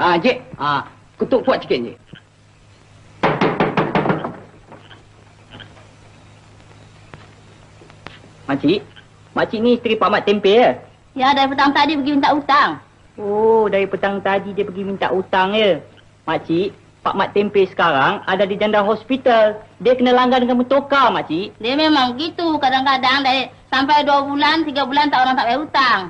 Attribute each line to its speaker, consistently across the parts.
Speaker 1: Ah, Encik. Ah, ha, ketuk kuat sikit, Encik. Makcik, makcik ni isteri Pak Mat Tempe, ya?
Speaker 2: Ya, dari petang tadi pergi minta hutang.
Speaker 1: Oh, dari petang tadi dia pergi minta hutang, ya? Makcik, Pak Mat Tempe sekarang ada di janda hospital. Dia kena langgan dengan mutokar, makcik.
Speaker 2: Dia memang begitu. Kadang-kadang dari sampai dua bulan, tiga bulan tak orang tak bayar hutang.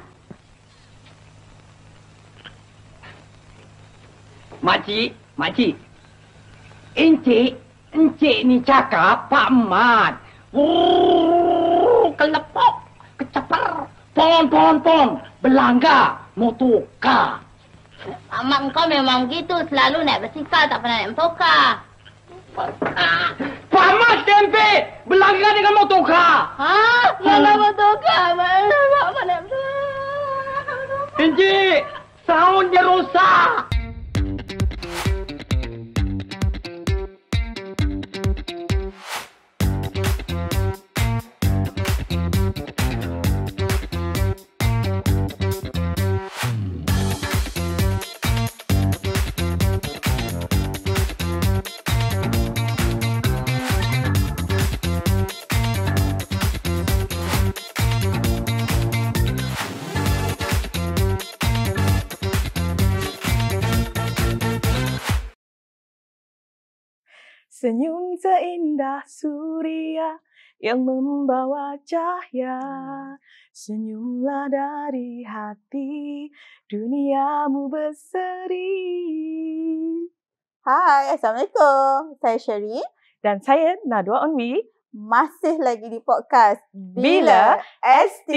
Speaker 3: Makcik, makcik.
Speaker 1: Encik, encik ni cakap Pak Mat. Wuuu,
Speaker 2: kelepok, keceper, pon, pon, pon, belangga,
Speaker 3: motoka.
Speaker 2: Pak Mat, kau memang gitu, selalu naik bersikal, tak pernah naik motoka.
Speaker 3: Pak Mat, tempe, belangga dengan motoka.
Speaker 2: Ha? Mana motoka, Mak? Mana motoka?
Speaker 3: Encik, sound dia rosak. Senyum seindah suria yang membawa cahaya. Senyumlah dari hati, duniamu berseri. Hai, Assalamualaikum.
Speaker 2: Saya Sherry. Dan saya Nadwa Onwi. Masih lagi di podcast
Speaker 3: Bila, Bila ST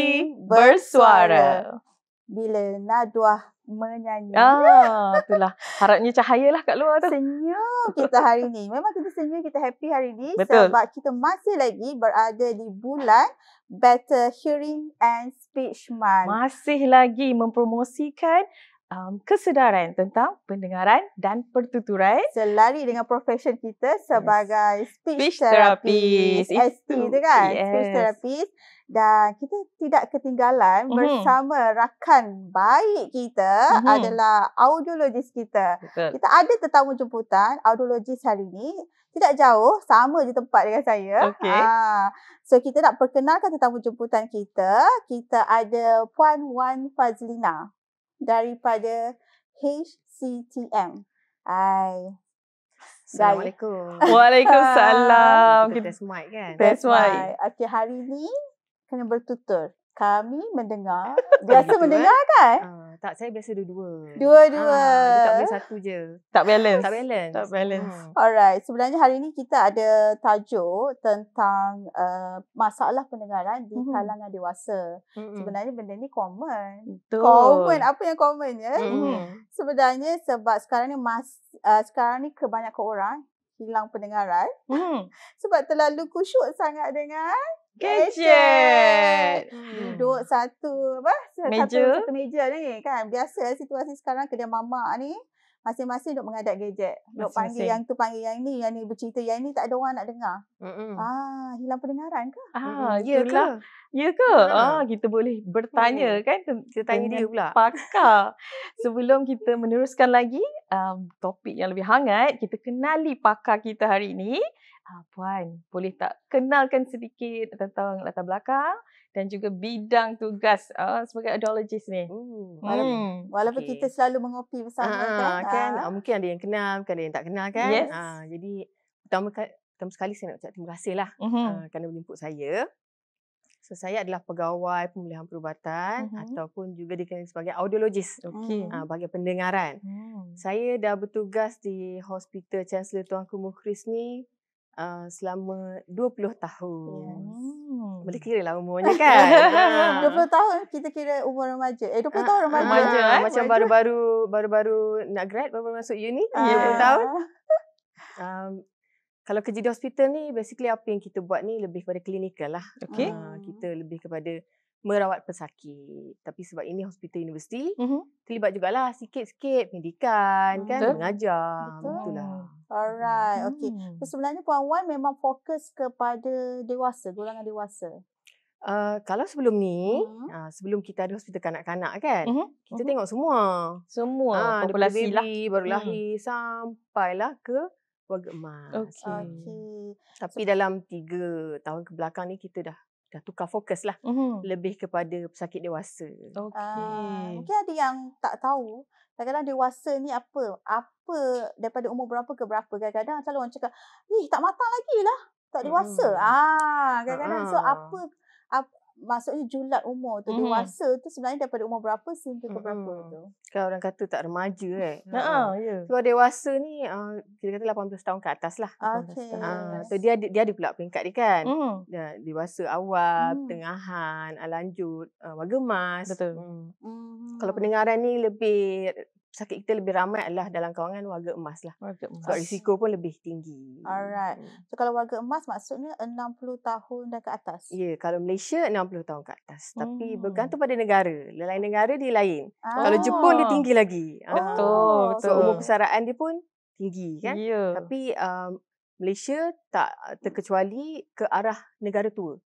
Speaker 3: Bersuara.
Speaker 2: Bila Nadwa menyanyi.
Speaker 3: Ah, itulah. Harapnya cahaya lah kat luar tu. Senyum kita
Speaker 2: hari ni. Memang kita senyum, kita happy hari ni. Betul. Sebab kita masih lagi berada di bulan
Speaker 3: Better Hearing and Speech Month. Masih lagi mempromosikan um, kesedaran tentang pendengaran dan pertuturan selari dengan profesion kita sebagai yes. speech, speech therapist, therapist. ST itu kan yes. speech therapist
Speaker 2: dan kita tidak ketinggalan mm-hmm. bersama rakan baik kita mm-hmm. adalah audiologis kita. Betul. Kita ada tetamu jemputan audiologis hari ini tidak jauh sama je tempat dengan saya. Okay. Ha. So kita nak perkenalkan tetamu jemputan kita. Kita ada Puan Wan Fazlina daripada HCTM. Hai. Assalamualaikum. Waalaikumsalam. Kita smart kan? That's why. Okay, hari ni kena bertutur kami mendengar biasa eh? mendengar kan uh,
Speaker 1: tak saya biasa dua-dua
Speaker 2: dua-dua uh, tak boleh
Speaker 1: satu je tak balance tak balance tak balance uh.
Speaker 2: alright sebenarnya hari ni kita ada tajuk tentang uh, masalah pendengaran di hmm kalangan dewasa hmm sebenarnya benda ni common Betul. common apa yang common ya mm. sebenarnya sebab sekarang ni mas uh, sekarang ni kebanyakan orang hilang pendengaran mm. sebab terlalu kusyuk sangat dengan Gadget. Duduk hmm. satu apa? Meja. Satu, satu meja ni kan. Biasa situasi sekarang kedai mamak ni masing-masing duk mengadap gadget. Duk panggil yang tu panggil yang ni, yang ni bercerita, yang ni tak ada orang nak dengar. Mm-mm. Ah, hilang pendengaran ke? Ah, ya ke?
Speaker 3: Ya ke? Ah, kita boleh bertanya hmm. kan? Kita tanya dia pula. Pakar. Sebelum kita meneruskan lagi um, topik yang lebih hangat, kita kenali pakar kita hari ini. Ha, Puan, boleh tak kenalkan sedikit tentang latar belakang dan juga bidang tugas uh, sebagai audiologist ni? Ooh, walaupun hmm.
Speaker 1: walaupun okay. kita
Speaker 2: selalu mengopi bersama. Ha, kan? Ha.
Speaker 1: Mungkin ada yang kenal, mungkin ada yang tak kenal kan? Yes. Ha, jadi, pertama, pertama sekali saya nak ucap terima kasih lah uh-huh. ha, kerana menjemput saya. So, saya adalah pegawai pemulihan perubatan uh-huh. ataupun juga dikenali sebagai audiologist okay. ha, bagi pendengaran. Uh-huh. Saya dah bertugas di Hospital Chancellor Tuan Ku Mukhris ni uh, selama 20 tahun. Yes. Boleh oh. kira lah umurnya kan. 20 ha.
Speaker 2: tahun kita kira umur remaja. Eh 20 uh, ah, tahun remaja. Ah, remaja uh, eh? Macam
Speaker 1: baru-baru baru-baru nak grad, baru-baru masuk uni, ah. uh. 20 tahun. Um, kalau kerja di hospital ni, basically apa yang kita buat ni lebih kepada klinikal lah. Okay. Uh, kita lebih kepada merawat pesakit. Tapi sebab ini hospital universiti, mm-hmm. terlibat jugalah sikit-sikit pendidikan mm-hmm. kan, Betul. mengajar. Betul. Itulah.
Speaker 2: Alright, mm-hmm. okay. So sebenarnya Puan Wan memang fokus kepada dewasa, golongan dewasa.
Speaker 1: Uh, kalau sebelum ni, hmm. uh, sebelum kita ada hospital kanak-kanak kan, uh-huh. kita uh-huh. tengok semua. Semua uh, populasi lah. baby, lah. Baru mm. lahir hmm. sampailah ke warga emas. Okay. Hmm. Okay. Tapi so, dalam tiga tahun kebelakang ni kita dah dah tukar fokus lah mm-hmm. lebih kepada pesakit dewasa. Okay. Uh, ah, mungkin
Speaker 2: ada yang tak tahu kadang-kadang dewasa ni apa? Apa daripada umur berapa ke berapa? Kadang-kadang selalu orang cakap, eh tak matang lagi lah. Tak dewasa. Mm. Ah, kadang-kadang. Uh-huh. So apa, apa maksudnya julat umur tu mm dewasa tu sebenarnya daripada umur berapa sehingga ke berapa mm tu
Speaker 1: kalau orang kata tak remaja eh. ha nah, ya yeah. dewasa ni uh, kita kata 18 tahun ke atas lah okey uh, so dia dia ada pula peringkat dia kan mm. yeah, dewasa awal mm. tengahan ah, lanjut uh, warga emas betul mm. kalau pendengaran ni lebih sakit kita lebih ramai adalah dalam kawangan warga emas lah. Warga emas. Sebab risiko pun lebih tinggi.
Speaker 2: Alright. Hmm. So kalau warga emas maksudnya 60 tahun dan ke atas? Ya,
Speaker 1: yeah, kalau Malaysia 60 tahun ke atas. Hmm. Tapi bergantung hmm. pada negara. Lain negara dia lain. Oh. Kalau Jepun dia ah. tinggi lagi. Oh. Ah. Betul, betul. So umur persaraan dia pun tinggi kan. Yeah. Tapi um, Malaysia tak terkecuali ke arah negara tua.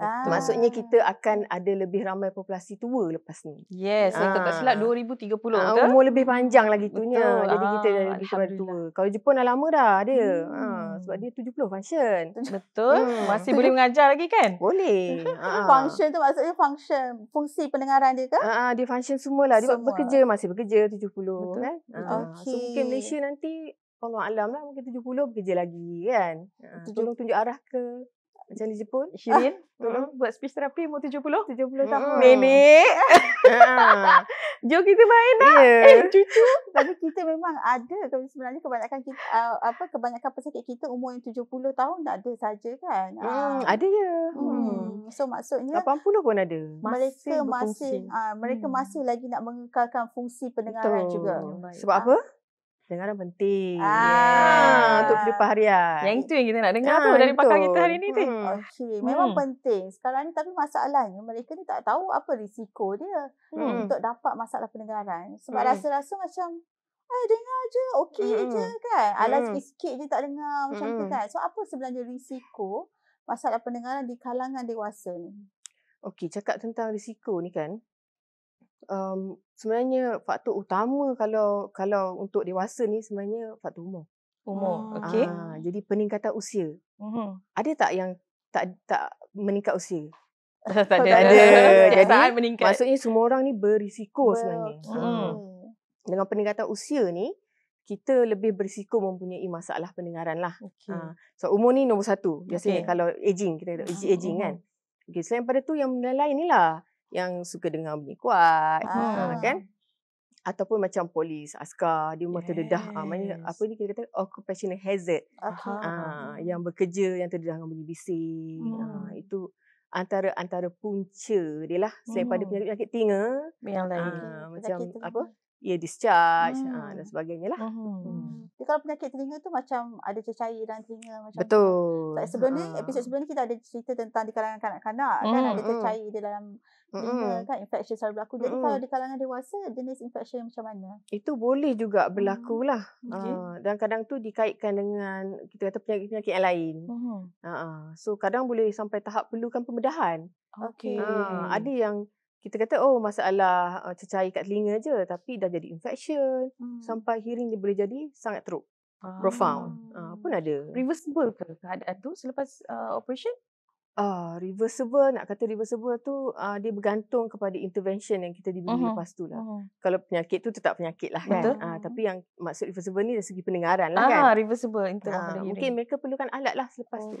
Speaker 1: Ah. Maksudnya kita akan ada lebih ramai populasi tua lepas ni. Yes, ah. tak silap 2030 ah, ke? Umur lebih panjang lagi tunya. Jadi ah. kita dah lebih tua. Kalau Jepun dah lama dah ada. Ah, hmm. Ah, sebab dia 70 function. Betul. Hmm. Masih Tujuh. boleh
Speaker 3: mengajar lagi kan? Boleh.
Speaker 2: ah. Function tu maksudnya function fungsi pendengaran dia ke? Ah, ah dia function semualah. Dia Semua. bekerja,
Speaker 1: masih bekerja 70. Betul. Kan? Betul. Ah. Okay. So mungkin Malaysia nanti kalau Alam lah mungkin 70 bekerja lagi kan. Ah. Tolong tunjuk arah ke macam Lizzie pun Shirin Tolong uh-huh. Mm-hmm. buat
Speaker 3: speech terapi Umur 70 70 uh-huh. tahun mm-hmm. Nenek uh Jom kita main lah yeah. Eh
Speaker 2: cucu Tapi kita memang ada tapi Sebenarnya kebanyakan kita, uh, apa Kebanyakan pesakit kita Umur yang 70 tahun Tak ada saja kan mm, ah. hmm, uh. Ada ya, hmm. So
Speaker 1: maksudnya 80 pun ada Mereka masih, masih ah,
Speaker 2: uh, Mereka hmm. masih lagi Nak mengekalkan
Speaker 1: fungsi Pendengaran Betul. juga Sebab uh. apa? Ah pendengaran penting. Ah, yeah. untuk pelipah harian. Yang itu yang kita nak dengar ah, tu dari pakar kita hari
Speaker 2: ni tu. Hmm. Okey, memang hmm. penting. Sekarang ni tapi masalahnya mereka ni tak tahu apa risiko dia hmm. untuk dapat masalah pendengaran. Sebab hmm. rasa-rasa macam Eh, dengar je, okey mm. je kan. Alas mm. sikit je tak dengar macam mm. tu kan. So, apa sebenarnya risiko masalah pendengaran di kalangan dewasa ni?
Speaker 1: Okey, cakap tentang risiko ni kan um, sebenarnya faktor utama kalau kalau untuk dewasa ni sebenarnya faktor umur. Umur, oh. okay. Uh, ah, jadi peningkatan usia. Uh-huh. Ada tak yang tak tak meningkat usia?
Speaker 3: tak oh, ada. tak ada. jadi
Speaker 1: meningkat. maksudnya semua orang ni berisiko Ber- sebenarnya. Okay. Mm-hmm. Hmm. Dengan peningkatan usia ni kita lebih berisiko mempunyai masalah pendengaran lah. Okay. Uh, ah, so umur ni nombor satu. Biasanya okay. kalau aging kita ada mm-hmm. aging uh-huh. kan. Okay, selain pada tu yang lain-lain ni lah yang suka dengar bunyi kuat ah. kan ah. ataupun macam polis askar dia yes. terdedah ah, maknanya apa ni kita kata occupational hazard ah, yang bekerja yang terdedah dengan bunyi bising ah, hmm. ah, itu antara antara punca dia lah selain hmm. pada penyakit-penyakit tinga yang lain ah, macam apa ia discharge ha, hmm. dan sebagainya lah. Hmm.
Speaker 2: Jadi kalau penyakit telinga tu macam ada cecair dalam telinga macam
Speaker 1: Betul. Tak sebelum ni ha. episod sebelum
Speaker 2: ni kita ada cerita tentang di kalangan kanak-kanak kan, hmm. kan ada cecair hmm. di dalam
Speaker 1: telinga kan
Speaker 2: infection selalu berlaku. Jadi hmm. kalau di kalangan dewasa jenis infeksi macam mana?
Speaker 1: Itu boleh juga berlaku hmm. lah. Ha, okay. Uh, dan kadang tu dikaitkan dengan kita kata penyakit-penyakit yang lain. Hmm. uh so kadang boleh sampai tahap perlukan pembedahan. Okay. Uh, ada yang kita kata oh masalah uh, cecair kat telinga je tapi dah jadi infection hmm. sampai hearing dia boleh jadi sangat teruk
Speaker 3: ah. profound
Speaker 1: uh, ah. pun ada reversible ke keadaan tu selepas uh, operation uh, reversible nak kata reversible tu uh, dia bergantung kepada intervention yang kita diberi uh-huh. lepas tu lah uh-huh. kalau penyakit tu tetap penyakit lah kan? uh, tapi yang maksud reversible ni dari segi pendengaran lah kan ah, reversible uh, mungkin mereka perlukan alat lah selepas okay. tu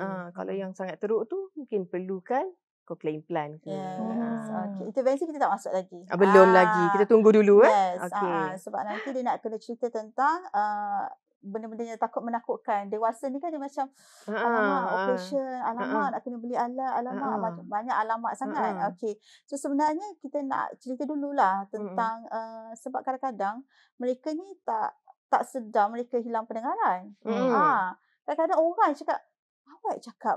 Speaker 1: uh, kalau yang sangat teruk tu mungkin perlukan cochlear plan ke. Yes. Uh. Okay. Intervensi
Speaker 2: kita tak masuk lagi. Uh, belum uh. lagi. Kita tunggu dulu eh? yes. eh. Okay. Uh, sebab nanti dia nak kena cerita tentang uh, benda-benda yang takut menakutkan. Dewasa ni kan dia macam uh, alamak uh, operation, uh, alamak uh, nak kena beli alat, alamak uh, banyak, banyak alamak sangat. Uh, okay. So sebenarnya kita nak cerita dululah tentang uh, sebab kadang-kadang mereka ni tak tak sedar mereka hilang pendengaran. Uh, kadang Kadang-kadang orang cakap awak cakap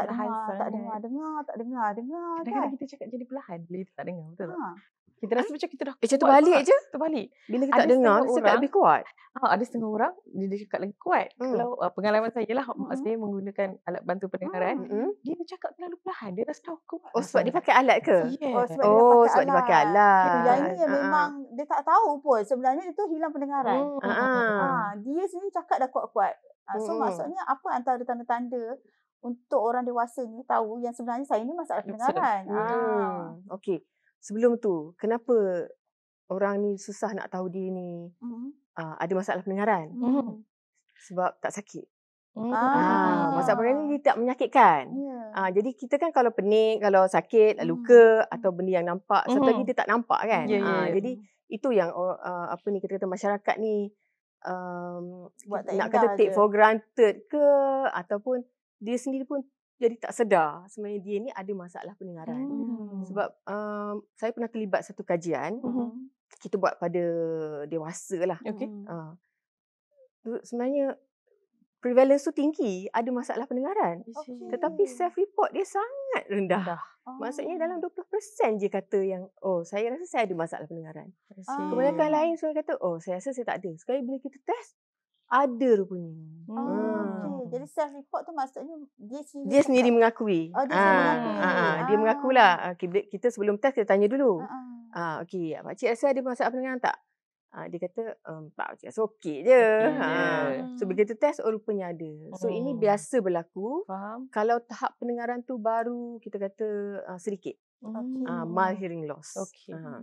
Speaker 2: tak ada hal tak ada dengar, dengar tak
Speaker 3: dengar dengar kadang-kadang kan? kita cakap jadi belahan bila kita tak dengar betul ha. tak kita rasa macam kita dah eh, tu balik kuat. tu balik. bila kita ada tak dengar kita tak lebih kuat ha, ada setengah orang dia cakap lagi kuat hmm. kalau ah, pengalaman saya lah hmm. mak saya menggunakan alat bantu pendengaran hmm, hmm.
Speaker 1: dia bercakap terlalu perlahan dia rasa tak kuat oh sebab dia pakai alat ke oh, oh sebab dia pakai alat dia ni ha, alat ha. memang
Speaker 2: dia tak tahu pun sebenarnya dia tu hilang pendengaran ha dia sendiri cakap dah kuat-kuat ah, so maksudnya apa antara tanda-tanda untuk orang dewasa ni tahu yang sebenarnya saya ni masalah pendengaran. Ah. Hmm,
Speaker 1: okey. Sebelum tu, kenapa orang ni susah nak tahu dia ni mm-hmm. uh, ada masalah pendengaran? Mm-hmm. Sebab tak sakit. Mm-hmm. Ah. masalah pendengaran ni ah. tak menyakitkan. Yeah. Ah, jadi kita kan kalau pening, kalau sakit, mm-hmm. luka atau benda yang nampak, mm-hmm. sampai kita tak nampak kan? Yeah, yeah, ah, ya. Jadi itu yang uh, apa ni kita kata masyarakat ni um, nak kata take je. for granted ke ataupun dia sendiri pun jadi tak sedar sebenarnya dia ni ada masalah pendengaran. Hmm. Sebab um, saya pernah terlibat satu kajian. Uh-huh. Kita buat pada dewasa lah. Okay. Uh, sebenarnya prevalence tu tinggi. Ada masalah pendengaran. Okay. Tetapi self-report dia sangat rendah. rendah. Maksudnya oh. dalam 20% je kata yang oh saya rasa saya ada masalah pendengaran. Kebanyakan lain semua kata oh saya rasa saya tak ada. Sekali bila kita test ada rupanya.
Speaker 2: Hmm. Ah, Jadi self report tu maksudnya dia sendiri dia sendiri mengakui. Oh, dia ah, sendiri mengakui. Ah, ah.
Speaker 1: dia ah. mengakulah. Ah, kita sebelum test kita tanya dulu. Ah, ah okey. Pak cik rasa ada masalah dengan tak? Ah, dia kata um, pak cik rasa okey je. Ha. Hmm. So begitu test oh, rupanya ada. So oh. ini biasa berlaku. Faham? Kalau tahap pendengaran tu baru kita kata uh, sedikit. Okay. Ah, mild hearing loss. Okey. Ah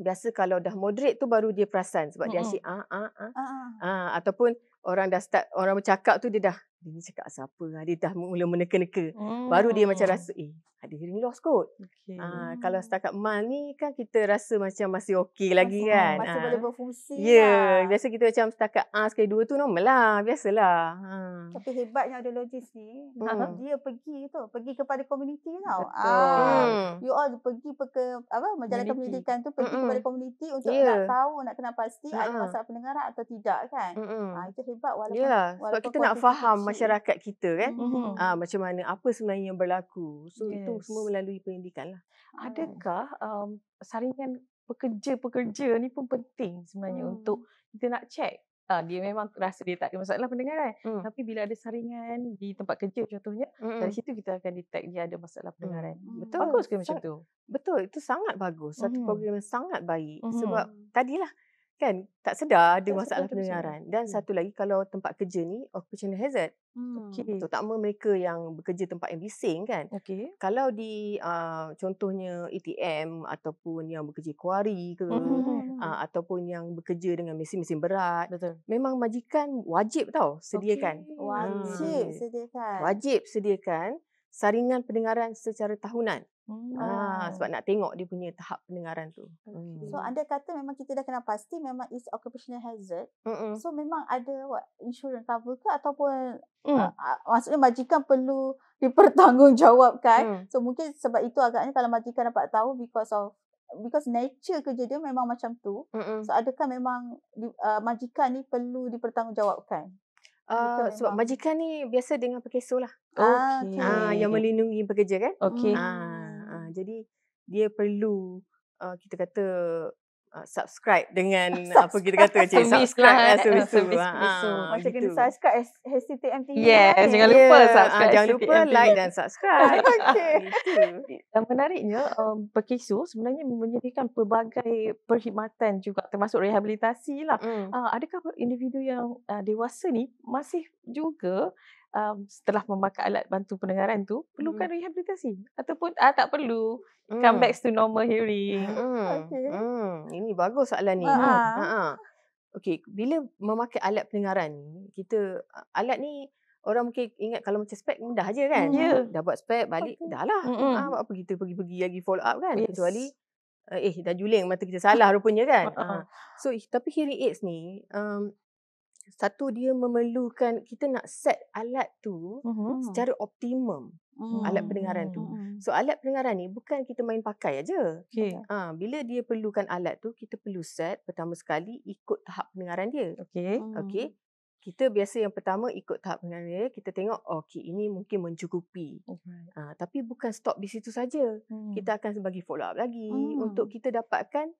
Speaker 1: biasa kalau dah moderate tu baru dia perasan sebab mm-hmm. dia asyik ah ah ah. ah ah ah. ataupun orang dah start orang bercakap tu dia dah dia ni cakap asal apa ah? dia dah mula meneka-neka hmm. baru dia macam oh. rasa eh ada hearing loss kot okay. ha, ah, kalau setakat mal ni kan kita rasa macam masih okey lagi masih, kan masih ha. boleh berfungsi ya yeah. lah. biasa kita macam setakat A sekali dua tu normal lah biasalah ha.
Speaker 2: tapi hebatnya ada logis ni hmm. dia pergi tu pergi kepada community tau betul ha. hmm. you all pergi ke apa menjalankan pendidikan tu pergi mm kepada community untuk yeah. nak tahu nak kena pasti ha. ada masalah pendengaran atau tidak kan ha, itu hebat walaupun, yeah. walaupun sebab kita nak faham masyarakat
Speaker 1: kita kan mm-hmm. uh, macam mana apa sebenarnya yang berlaku so yes. itu semua melalui pendidikan lah ah. adakah um, saringan pekerja-pekerja
Speaker 3: ni pun penting sebenarnya mm. untuk hmm. kita nak cek uh, ah, dia memang rasa dia tak ada masalah pendengaran mm. tapi bila ada saringan di tempat kerja contohnya mm-hmm. dari hmm. situ kita akan detect dia ada masalah pendengaran mm. betul
Speaker 1: bagus ke Sa- macam tu betul itu sangat bagus satu mm. program yang sangat baik mm-hmm. sebab tadilah kan tak sedar ada tak masalah sedar pendengaran dan hmm. satu lagi kalau tempat kerja ni occupational hazard hmm. okey mahu mereka yang bekerja tempat yang bising kan okey kalau di uh, contohnya ATM ataupun yang bekerja kuari ke hmm. uh, ataupun yang bekerja dengan mesin-mesin berat betul memang majikan wajib tau sediakan okay. Ah, wajib hmm.
Speaker 2: sediakan wajib
Speaker 1: sediakan saringan pendengaran secara tahunan
Speaker 2: Hmm. Ah, oh. sebab
Speaker 1: nak tengok dia punya tahap pendengaran tu. Okay. So hmm.
Speaker 2: anda kata memang kita dah kena pasti memang is occupational hazard. Mm-mm. So memang ada what, insurance cover ke ataupun mm. uh, hmm. uh, maksudnya majikan perlu dipertanggungjawabkan. Mm. So mungkin sebab itu agaknya kalau majikan dapat tahu because of because nature kerja dia memang macam tu. Mm-mm. So adakah memang uh, majikan ni perlu dipertanggungjawabkan? Uh,
Speaker 1: sebab majikan ni biasa dengan pekeso lah. Okay. Ah, ah yang melindungi pekerja kan? Okay. Ah jadi dia perlu uh, kita kata uh, subscribe dengan subscribe. apa kita kata je subscribe lah, lah eh, service ah, ah, macam kena subscribe
Speaker 2: HCTM TV kan? yes jangan ya, lupa ah, subscribe jangan lupa like dan subscribe okay
Speaker 3: Yang menariknya um, Perkisu sebenarnya menyediakan pelbagai perkhidmatan juga termasuk rehabilitasi lah mm. adakah individu yang dewasa ni masih juga um, setelah memakai alat bantu pendengaran tu perlukan mm. rehabilitasi ataupun uh, tak perlu
Speaker 1: mm. come hmm. back to normal hearing. Mm. Okay. Mm. Ini bagus soalan ni. Ha. Ha. Okey, bila memakai alat pendengaran ni, kita alat ni orang mungkin ingat kalau macam spek mudah aja kan. Mm, yeah. Dah buat spek balik okay. dah lah. Ah, apa kita pergi-pergi lagi follow up kan. Yes. Kecuali eh dah juling mata kita salah rupanya kan. Uh-huh. So tapi hearing aids ni um, satu dia memerlukan kita nak set alat tu mm-hmm. secara optimum mm-hmm. alat pendengaran tu mm-hmm. Mm-hmm. so alat pendengaran ni bukan kita main pakai aja okay. ha, bila dia perlukan alat tu kita perlu set pertama sekali ikut tahap pendengaran dia okey okey mm-hmm. kita biasa yang pertama ikut tahap pendengaran dia kita tengok oh, okey ini mungkin mencukupi okay. ha, tapi bukan stop di situ saja mm. kita akan bagi follow up lagi mm. untuk kita dapatkan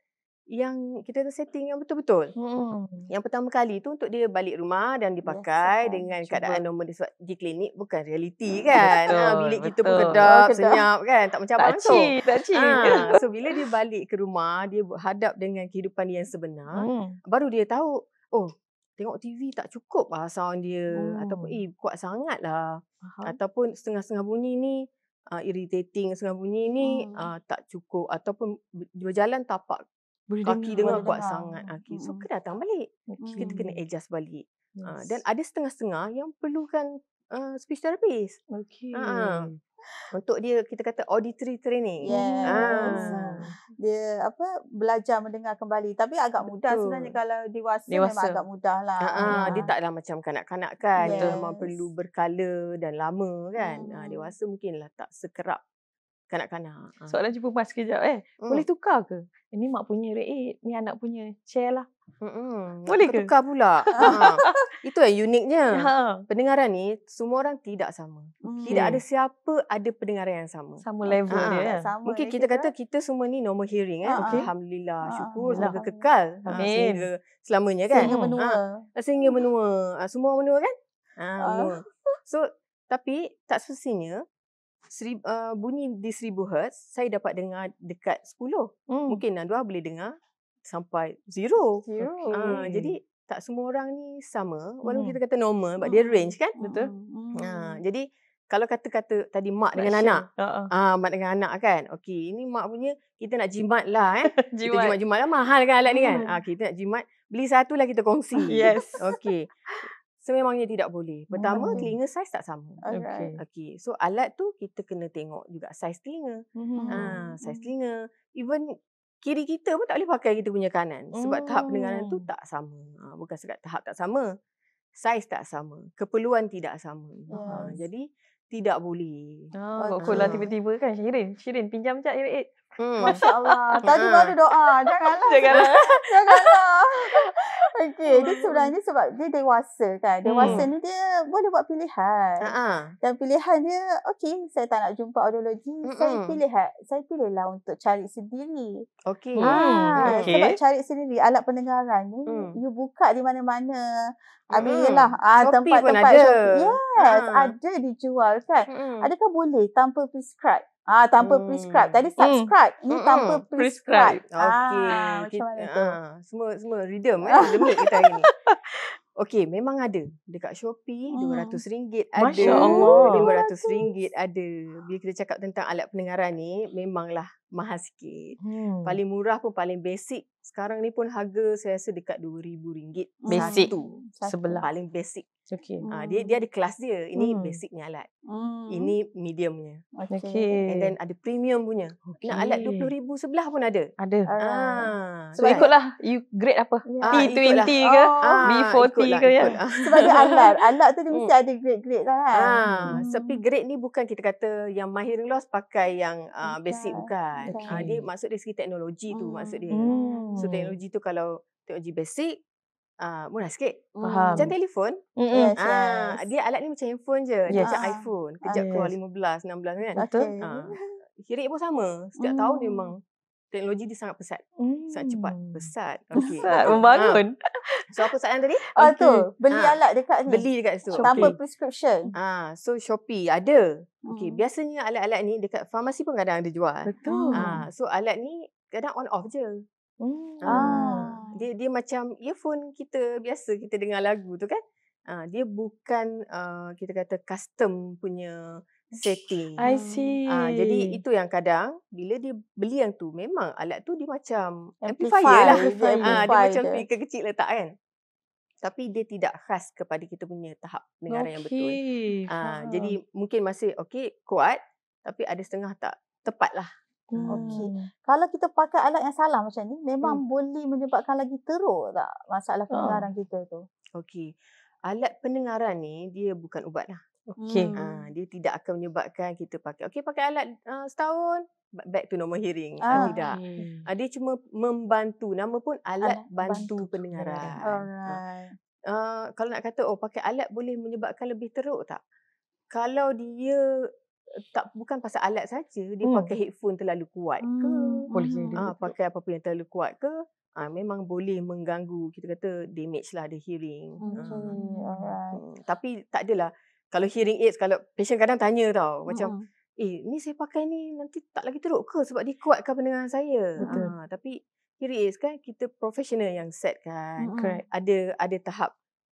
Speaker 1: yang kita ada setting yang betul-betul. Hmm. Yang pertama kali tu untuk dia balik rumah dan ya, dipakai yes, dengan cuba. keadaan normal dia sebab di klinik bukan realiti hmm, kan. Ha, betul, ha, bilik betul. kita pun kedap, senyap kan. Tak macam abang tu. Tak cik, ha, So bila dia balik ke rumah, dia hadap dengan kehidupan dia yang sebenar. Hmm. Baru dia tahu, oh tengok TV tak cukup lah sound dia. Hmm. Ataupun eh kuat sangat lah. Aha. Ataupun setengah-setengah bunyi ni. Uh, irritating sengah bunyi ni hmm. uh, tak cukup ataupun berjalan tapak boleh dengar, Aki dengar kuat dengar. sangat Aki. So hmm. kena datang balik. Okay. Kita kena adjust balik. Ah, yes. Uh, dan ada setengah-setengah yang perlukan uh, speech therapist. Ah, okay. Uh, untuk dia kita kata
Speaker 2: auditory training. Yes. Uh. Dia apa belajar mendengar kembali. Tapi agak Betul. mudah sebenarnya
Speaker 1: kalau dewasa, dewasa. memang agak
Speaker 2: mudah lah. Uh-huh. Uh. Dia
Speaker 1: taklah macam kanak-kanak kan. Yes. Dia memang perlu berkala dan lama kan. Uh. Uh, dewasa mungkinlah tak sekerap kanak-kanak. Ha. Soalan
Speaker 3: jumpa mas kejap eh. Mm. Boleh tukar ke?
Speaker 1: Ini eh, mak punya rate, ni anak punya share lah.
Speaker 3: Mm-mm.
Speaker 1: Boleh Aku ke? Tukar pula. ha. Itu yang uniknya. Ha. Pendengaran ni semua orang tidak sama. Mm. Tidak ada hmm. siapa ada pendengaran yang sama. Sama level ha. dia. Ha. Sama Mungkin kita kata kita. kita semua ni normal hearing eh. Ha, okay. Alhamdulillah, ha, syukur semoga kekal ha. sehingga selamanya kan. Sehingga menua. Ha. Sehingga menua. Ha. Semua menua kan? Ha. Menua. So tapi tak semestinya seri, uh, bunyi di seribu hertz saya dapat dengar dekat sepuluh, Hmm. Mungkin Nandua lah boleh dengar sampai Zero. Zero. Okay. Ha, uh, jadi hmm. tak semua orang ni sama. Walaupun hmm. kita kata normal, hmm. dia range kan? Hmm. Betul. Ha, hmm. Uh, jadi kalau kata-kata tadi mak dengan Rasha. anak. Uh-uh. Uh, mak dengan anak kan? Okey, ini mak punya kita nak jimat lah. Eh. jimat. Kita jimat-jimat lah. Mahal kan alat ni kan? Hmm. Uh, kita nak jimat. Beli satu lah kita kongsi. yes. Okey sememangnya tidak boleh. Pertama oh, telinga saiz tak sama. okay. okay. So alat tu kita kena tengok juga saiz telinga. Mm-hmm. Ha, saiz telinga. Even kiri kita pun tak boleh pakai kita punya kanan sebab tahap pendengaran tu oh. tak sama. Ha, bukan sekat tahap tak sama. Saiz tak sama. Keperluan tidak sama. Ah, yes. Ha, jadi tidak boleh. Ah, oh, kalau tiba-tiba kan Syirin, Syirin pinjam je AirAid. Hmm. Masya Allah. Tadi baru hmm.
Speaker 2: doa. Janganlah. Janganlah. Janganlah. Okey. Dia hmm. sebenarnya sebab dia dewasa kan. Dewasa hmm. ni dia boleh buat pilihan. Uh-huh. Dan pilihan dia, okey. Saya tak nak jumpa audiologi. Mm-mm. Saya pilih. Ha- saya pilihlah untuk cari sendiri. Okay, ha, Hmm. Okay. Sebab cari sendiri. Alat pendengaran ni, hmm. you buka di mana-mana. Habis hmm. lah. Ah, tempat, tempat ada. Shopping. Yes. Ha. Ada dijual kan. Hmm. Adakah boleh tanpa prescribe? Ah
Speaker 1: tanpa hmm. prescribe. Tadi hmm. subscribe hmm. ni hmm. tanpa prescribe. prescribe. Okay. Ah, macam kita, tu? Ah, semua semua rhythm eh rhythm kita hari ni. Okay, memang ada. Dekat Shopee, RM200 hmm. ada. Masya Allah. RM500 ada. Bila kita cakap tentang alat pendengaran ni, memanglah mahal sikit. Hmm. Paling murah pun paling basic. Sekarang ni pun harga saya rasa dekat RM2,000. Basic. Satu. Satu. Sebelah. Paling basic. Okay. Ah, hmm. dia dia ada kelas dia. Ini hmm. basicnya alat. Hmm. Ini mediumnya. Okay. And then ada premium punya. Okay. Nak alat RM20,000 sebelah pun ada. Ada. Uh. So, so right. ikutlah. You grade apa? Ya, T20 yeah. ke? Oh. B40 ikutlah, ke? Ya? Sebagai alat. Alat tu dia
Speaker 2: mesti hmm. ada grade-grade lah kan. Uh. Hmm.
Speaker 1: Tapi grade ni bukan kita kata yang mahir loss pakai yang uh, okay. basic. Bukan. Okay. Uh, dia maksud dari segi teknologi tu. Hmm. Maksud dia. Hmm. So teknologi tu kalau teknologi basic uh, murah sikit. Faham. Macam telefon. Mm-hmm. uh, yes. Dia alat ni macam handphone je. Yes. Macam uh iPhone. Kejap uh, keluar yes. 15, 16 kan. Betul. Okay. Uh, pun sama. Setiap mm. tahun dia memang teknologi dia sangat pesat. Mm. Sangat cepat. Mm. Pesat. Okay. Pesat. Ah. Membangun. Uh. So apa soalan tadi? Okay. tu. Beli uh. alat dekat ni. Beli dekat situ. Tanpa prescription. Ah, So Shopee ada. Mm. Okay. Biasanya alat-alat ni dekat farmasi pun kadang ada jual. Betul. Ah, so alat ni kadang on off je. Mm. Ah dia dia macam earphone kita biasa kita dengar lagu tu kan ha, dia bukan uh, kita kata custom punya setting I see ha, jadi itu yang kadang bila dia beli yang tu memang alat tu dia macam amplifier, amplifier lah dia, ha, dia macam speaker kecil letak kan tapi dia tidak khas kepada kita punya tahap dengaran okay. yang betul. Ha, ha. Jadi mungkin masih okay kuat tapi ada setengah tak tepat lah. Hmm. Okey.
Speaker 2: Kalau kita pakai alat yang salah macam ni, memang hmm. boleh menyebabkan
Speaker 1: lagi teruk tak masalah ah. pendengaran oh. kita tu? Okey. Alat pendengaran ni dia bukan ubat lah. Okey. Ah, hmm. Ha, dia tidak akan menyebabkan kita pakai. Okey, pakai alat uh, setahun back to normal hearing. Ah. Ah, tidak. Hmm. Ah, dia cuma membantu. Nama pun alat, alat bantu, bantu pendengaran. Alright. Ah, kalau nak kata oh pakai alat boleh menyebabkan lebih teruk tak? Kalau dia tak bukan pasal alat saja dia hmm. pakai headphone terlalu kuat ke hmm, boleh hmm. ha, pakai apa-apa yang terlalu kuat ke ha, memang boleh mengganggu kita kata damage lah the hearing hmm. Hmm. Hmm. tapi tak adalah kalau hearing aids kalau patient kadang tanya tau hmm. macam eh ni saya pakai ni nanti tak lagi teruk ke sebab dia kuatkan pendengaran saya Ha, tapi hearing aids kan kita professional yang set kan hmm. ada ada tahap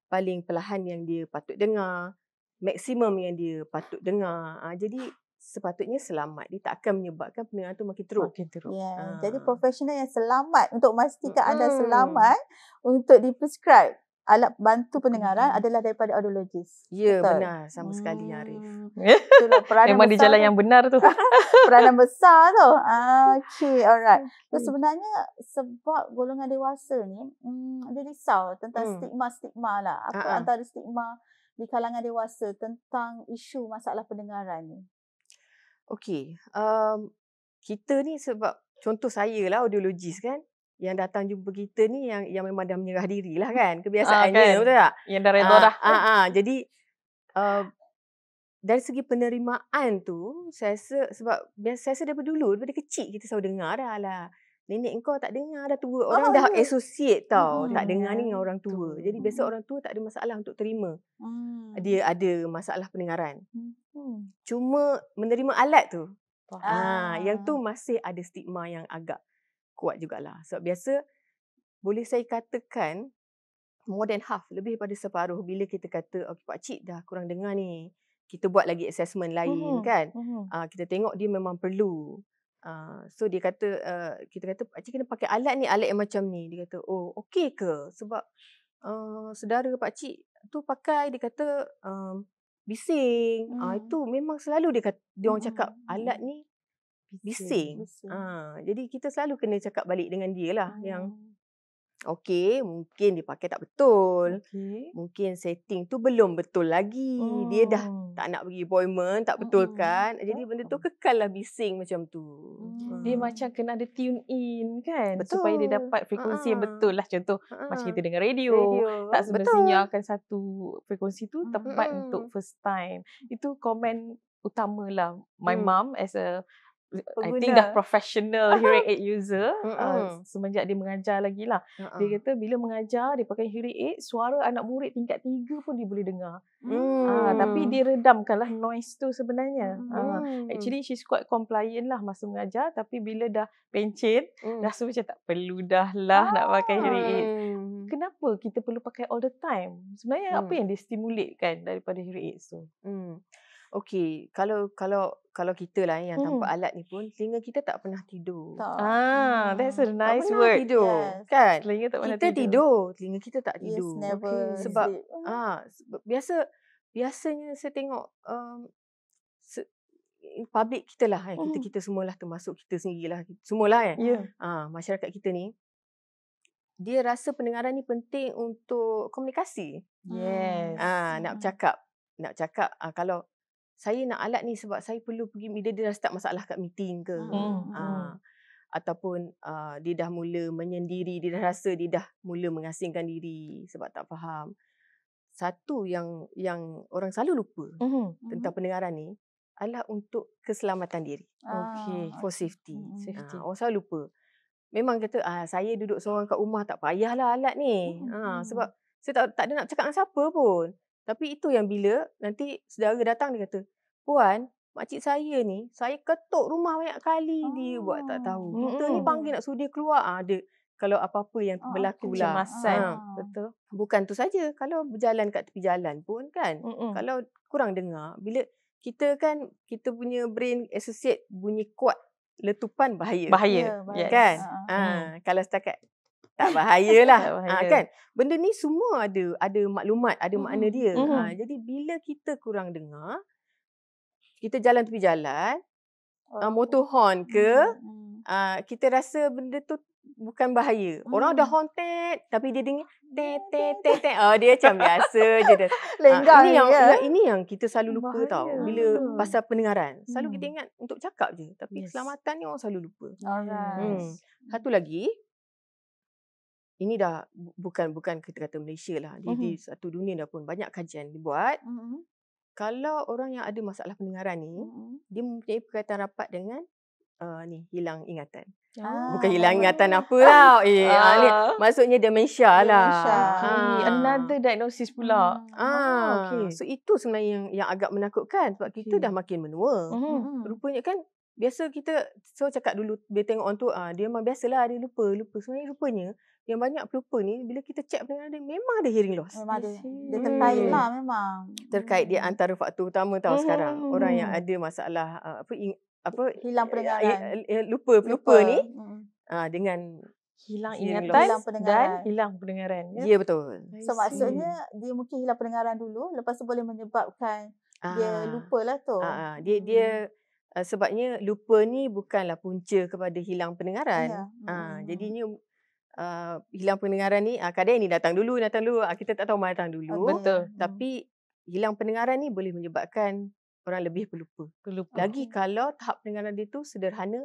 Speaker 1: paling perlahan yang dia patut dengar maksimum yang dia patut dengar. Ha, jadi sepatutnya selamat. Dia tak akan menyebabkan pendengar tu makin teruk. Makin teruk. Yeah. Ha. Ya,
Speaker 2: jadi profesional yang selamat untuk memastikan hmm. anda selamat untuk diprescribe alat bantu pendengaran hmm. adalah daripada audiologis.
Speaker 1: Ya, Betul. benar. Sama sekali, hmm. Arif. Itulah peranan Memang di jalan yang benar tu.
Speaker 3: peranan
Speaker 2: besar tu. Ah, okay, alright. Okay. So, hmm. sebenarnya sebab golongan dewasa ni, hmm, dia risau tentang hmm. stigma-stigma lah. Apa uh-huh. antara stigma di kalangan dewasa tentang isu masalah pendengaran ni?
Speaker 1: Okey, um, kita ni sebab contoh saya lah audiologis kan yang datang jumpa kita ni yang yang memang dah menyerah diri lah kan ah, kebiasaannya ah, kan? betul tak?
Speaker 3: Yang dah redha ah, dah. Ah, ah,
Speaker 1: jadi uh, dari segi penerimaan tu saya rasa sebab biasa saya rasa daripada dulu daripada kecil kita selalu dengar dah lah. Nenek kau tak dengar dah tua. Orang oh, dah yeah. associate tau. Mm. Tak dengar ni dengan orang tua. Mm. Jadi biasa orang tua tak ada masalah untuk terima. Mm. Dia ada masalah pendengaran. Mm. Cuma menerima alat tu. Ah. yang tu ah. masih ada stigma yang agak kuat jugalah. Sebab so, biasa boleh saya katakan more than half. Lebih daripada separuh bila kita kata okay, Cik dah kurang dengar ni. Kita buat lagi assessment lain mm. kan. Mm. Ah, kita tengok dia memang perlu. Ah, so dia kata uh, kita kata pakcik kena pakai alat ni alat yang macam ni dia kata oh okey ke sebab uh, saudara pakcik tu pakai dia kata um, bising ah, hmm. uh, itu memang selalu dia kata dia orang cakap alat hmm. ni bising, bising. bising. Uh, ah, jadi kita selalu kena cakap balik dengan dia lah hmm. yang Okay, mungkin dipakai tak betul. Okay. Mungkin setting tu belum betul lagi. Oh. Dia dah oh. tak nak pergi appointment, tak betul oh. kan. Jadi benda tu kekallah bising macam tu. Mm.
Speaker 3: Hmm. Dia macam kena ada tune in kan. Betul. Supaya dia dapat frekuensi uh yang betul lah. Contoh uh macam kita dengar radio. radio. Tak sebenarnya akan satu frekuensi tu tepat uh untuk first time. Itu komen utamalah. My uh hmm. mom as a... I think dah professional hearing aid user mm-hmm. uh, semenjak dia mengajar lagi lah. Mm-hmm. Dia kata bila mengajar dia pakai hearing aid, suara anak murid tingkat tiga pun dia boleh dengar. Ah, mm. Uh, tapi dia redamkanlah noise tu sebenarnya. Ah, mm. Uh, actually she's quite compliant lah masa mengajar tapi bila dah pencin, dah mm. rasa macam tak perlu dah lah ah. nak pakai hearing aid. Kenapa kita perlu pakai all the time? Sebenarnya mm. apa yang
Speaker 1: dia stimulate kan daripada hearing aid tu? Mm. Okay, kalau kalau kalau kita lah eh, yang tanpa hmm. alat ni pun telinga kita tak pernah tidur. Tak. Ah, hmm. that's a hmm, nice tak pernah word. Tidur. Yes. Kan? Telinga tak pernah kita tidur. Kita tidur, telinga kita tak tidur. Yes, never. Okay. Sebab hmm. ah, biasa biasanya saya tengok um, se- public kita lah kan. Hmm. Kita kita semualah termasuk kita sendirilah. Semualah kan. Eh. Yeah. Ah, masyarakat kita ni dia rasa pendengaran ni penting untuk komunikasi. Yes. Ah, nak hmm. bercakap nak cakap uh, ah, kalau saya nak alat ni sebab saya perlu pergi bila dia dah start masalah kat meeting ke hmm. ha, hmm. ataupun uh, dia dah mula menyendiri dia dah rasa dia dah mula mengasingkan diri sebab tak faham satu yang yang orang selalu lupa hmm. tentang hmm. pendengaran ni adalah untuk keselamatan diri ah, okay for safety hmm. safety ha, orang selalu lupa memang kata ah saya duduk seorang kat rumah tak payahlah alat ni hmm. ha mm-hmm. sebab saya tak tak ada nak cakap dengan siapa pun tapi itu yang bila nanti saudara datang dia kata, "Puan, makcik saya ni, saya ketuk rumah banyak kali oh. dia buat tak oh, tahu. Kita ni panggil nak suruh keluar ah ada kalau apa-apa yang oh, berlaku lah. Ha, betul. Bukan tu saja. Kalau berjalan kat tepi jalan pun kan. Mm-mm. Kalau kurang dengar. Bila kita kan, kita punya brain associate bunyi kuat. Letupan bahaya. Bahaya. Yeah, bahaya. Kan? Yes. Ah, ha, ah. mm. Kalau setakat tak bahaya lah ha, kan benda ni semua ada ada maklumat ada mm-hmm. makna dia mm-hmm. ha, jadi bila kita kurang dengar kita jalan tepi jalan ah, oh. uh, motor horn ke mm-hmm. uh, kita rasa benda tu bukan bahaya mm-hmm. orang dah hmm. horn tet tapi dia dengar te te te te oh dia macam biasa je dah lenggang ha, ini yang yeah. ini yang kita selalu lupa bahaya. tau bila pasal pendengaran selalu mm. kita hmm. ingat untuk cakap je tapi yes. keselamatan ni orang selalu lupa alright hmm. satu lagi ini dah bukan bukan kita kata Malaysia lah di, uh-huh. di mm-hmm. satu dunia dah pun banyak kajian dibuat. Uh-huh. Mm-hmm. Kalau orang yang ada masalah pendengaran ni, uh-huh. dia mempunyai perkaitan rapat dengan uh, ni hilang ingatan. Ah. Bukan hilang ah. ingatan apa tau. Eh, ah. ah, maksudnya dementia lah. Dementia. Ha. Another diagnosis pula. Hmm. Ah. Okay. Ah. So itu sebenarnya yang, yang agak menakutkan sebab kita okay. dah makin menua. Uh-huh. Rupanya kan biasa kita so cakap dulu bila tengok orang tu ah, dia memang biasalah dia lupa lupa sebenarnya rupanya yang banyak pelupa ni bila kita check dengan ada memang ada hearing loss. Memang ada. Hmm. Dia terkait lah memang. Terkait dia hmm. antara faktor utama tahu hmm. sekarang. Orang yang ada masalah uh, apa apa hilang eh, pendengaran. Eh, eh, lupa pelupa ni hmm. Ah, dengan hilang ingatan hilang pendengaran. dan hilang pendengaran. Ya, ya betul. So maksudnya
Speaker 2: dia mungkin hilang pendengaran dulu lepas tu boleh menyebabkan ah.
Speaker 1: Lah ah, ah. dia lupalah hmm. tu. ah, dia dia hmm. sebabnya lupa ni bukanlah punca kepada hilang pendengaran. Ya. Hmm. jadinya uh, hilang pendengaran ni uh, kadang ini datang dulu datang dulu uh, kita tak tahu mana datang dulu uh, betul tapi hmm. hilang pendengaran ni boleh menyebabkan orang lebih pelupa pelupa Lagi hmm. kalau tahap pendengaran dia tu sederhana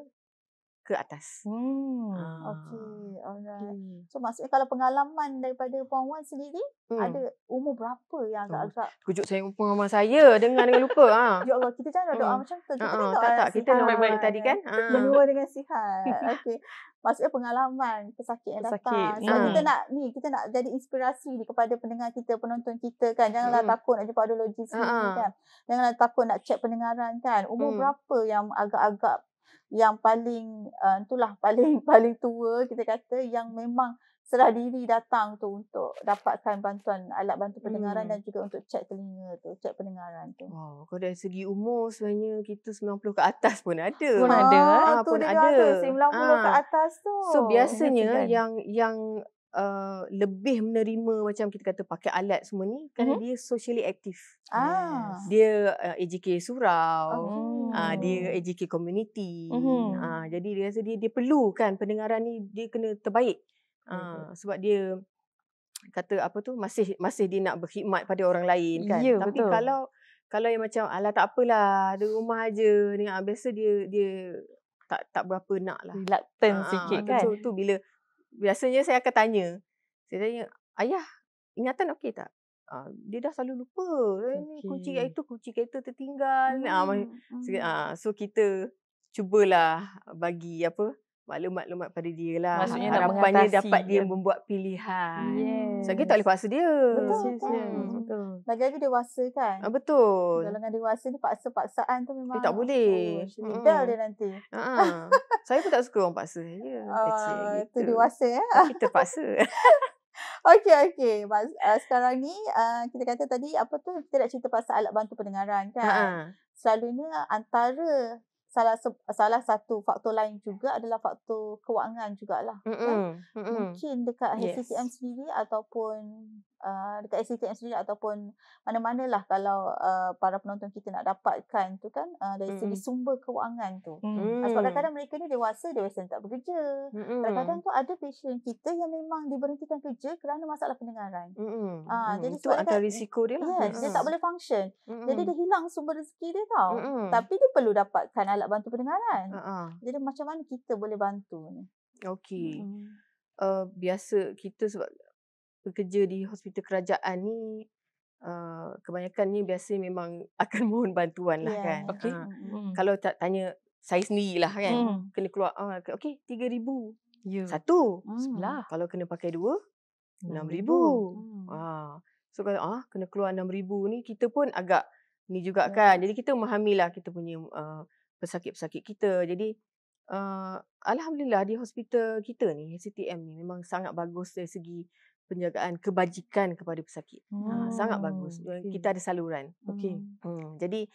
Speaker 1: ke atas. Hmm. Ah.
Speaker 2: Okey, alright. Okay. So maksudnya kalau pengalaman daripada Puan Wan sendiri hmm. ada umur berapa yang agak-agak oh.
Speaker 1: kujuk saya pengalaman saya dengan dengan lupa. ha. Ya Allah, kita jangan doa hmm. macam tu. Kita uh tak, tak, kita normal baik tadi
Speaker 2: kan. Ha. Uh. dengan sihat. Okey. Maksudnya pengalaman pesakit yang pesakit. datang. So, hmm. kita nak ni kita nak jadi inspirasi ni kepada pendengar kita, penonton kita kan. Janganlah hmm. takut nak jumpa audiologis uh-huh. kan. Janganlah takut nak check pendengaran kan. Umur hmm. berapa yang agak-agak yang paling uh, itulah paling paling tua kita kata yang hmm. memang serah diri datang tu untuk dapatkan bantuan alat bantu pendengaran hmm. dan juga untuk cek telinga tu, cek
Speaker 1: pendengaran tu. Oh, kalau dari segi umur sebenarnya kita 90 ke atas pun ada. Pun ah, ada. Ah, pun ada. Tu 90 ha. ke ah. atas
Speaker 3: tu. So biasanya kan? yang
Speaker 1: yang Uh, lebih menerima macam kita kata pakai alat semua ni kerana mm-hmm. dia socially active. Ah. Dia uh, eh, AJK surau. oh. uh, dia AJK community. Mm-hmm. Uh, jadi dia rasa dia dia kan pendengaran ni dia kena terbaik. Uh, mm-hmm. sebab dia kata apa tu masih masih dia nak berkhidmat pada orang lain ya, kan. Yeah, Tapi betul. kalau kalau yang macam alah tak apalah di rumah aja dengan biasa dia dia tak tak berapa nak lah. Reluctant uh, sikit kan. Betul tu bila biasanya saya akan tanya. Saya tanya, ayah, ingatan okey tak? Ah, dia dah selalu lupa. Okay. Eh, Ini kunci itu, kunci itu tertinggal. Ah, hmm. Ha, so kita cubalah bagi apa? Uh, maklumat-maklumat pada dia lah. Maksudnya nak Harapannya dapat dia, dia membuat pilihan. Yes. Sebab so, kita tak boleh paksa dia. Betul. Yes, yes. Betul. Lagi-lagi dewasa kan? Ah, betul. Kalau dengan
Speaker 2: dewasa ni paksa-paksaan tu memang. Dia eh, tak boleh. Tidak oh, hmm. dia nanti.
Speaker 1: uh Saya pun tak suka orang paksa. Ya, yeah, uh, itu dewasa ya. Eh? kita paksa.
Speaker 2: Okey okey. uh, sekarang ni uh, kita kata tadi apa tu kita nak cerita pasal alat bantu pendengaran kan. Ha. ha. Selalunya antara salah salah satu faktor lain juga adalah faktor kewangan jugalah kan? mm-mm, kan mm-mm. mungkin dekat HCTM yes. sendiri ataupun uh, dekat HCTM sendiri ataupun mana mana lah kalau uh, para penonton kita nak dapatkan tu kan uh, dari mm-mm. segi sumber kewangan tu mm-mm. Ah, sebab hmm. kadang-kadang mereka ni dewasa dewasa tak bekerja mm-mm. kadang-kadang tu ada patient kita yang memang diberhentikan kerja kerana masalah pendengaran uh, mm-mm. jadi mm ada risiko dia lah yes, dia tak boleh function mm-mm. jadi dia hilang sumber rezeki dia tau mm-mm. tapi dia perlu dapatkan alat alat bantu pendengaran. Uh-huh.
Speaker 1: Jadi macam mana kita boleh bantu ni? Okey. Hmm. Uh, biasa kita sebab bekerja di hospital kerajaan ni Uh, eh, kebanyakannya biasa memang akan mohon bantuan lah yeah. kan. Okay. Uh, mm. Kalau tak tanya saya sendiri lah kan. Mm. Kena keluar. Uh, ah, okay, tiga ribu. Yeah. Satu. Sebelah. Mm. Hmm, kalau kena pakai dua, enam ribu. Mm. Uh. So kalau ah uh, kena keluar enam ribu ni, kita pun agak ni juga yeah. kan. Jadi kita memahamilah kita punya uh, pesakit-pesakit kita. Jadi uh, alhamdulillah di hospital kita ni CTM ni memang sangat bagus dari segi penjagaan kebajikan kepada pesakit. Oh, sangat bagus. Oh, eh, okay. Kita ada saluran. Okey. Hmm. hmm jadi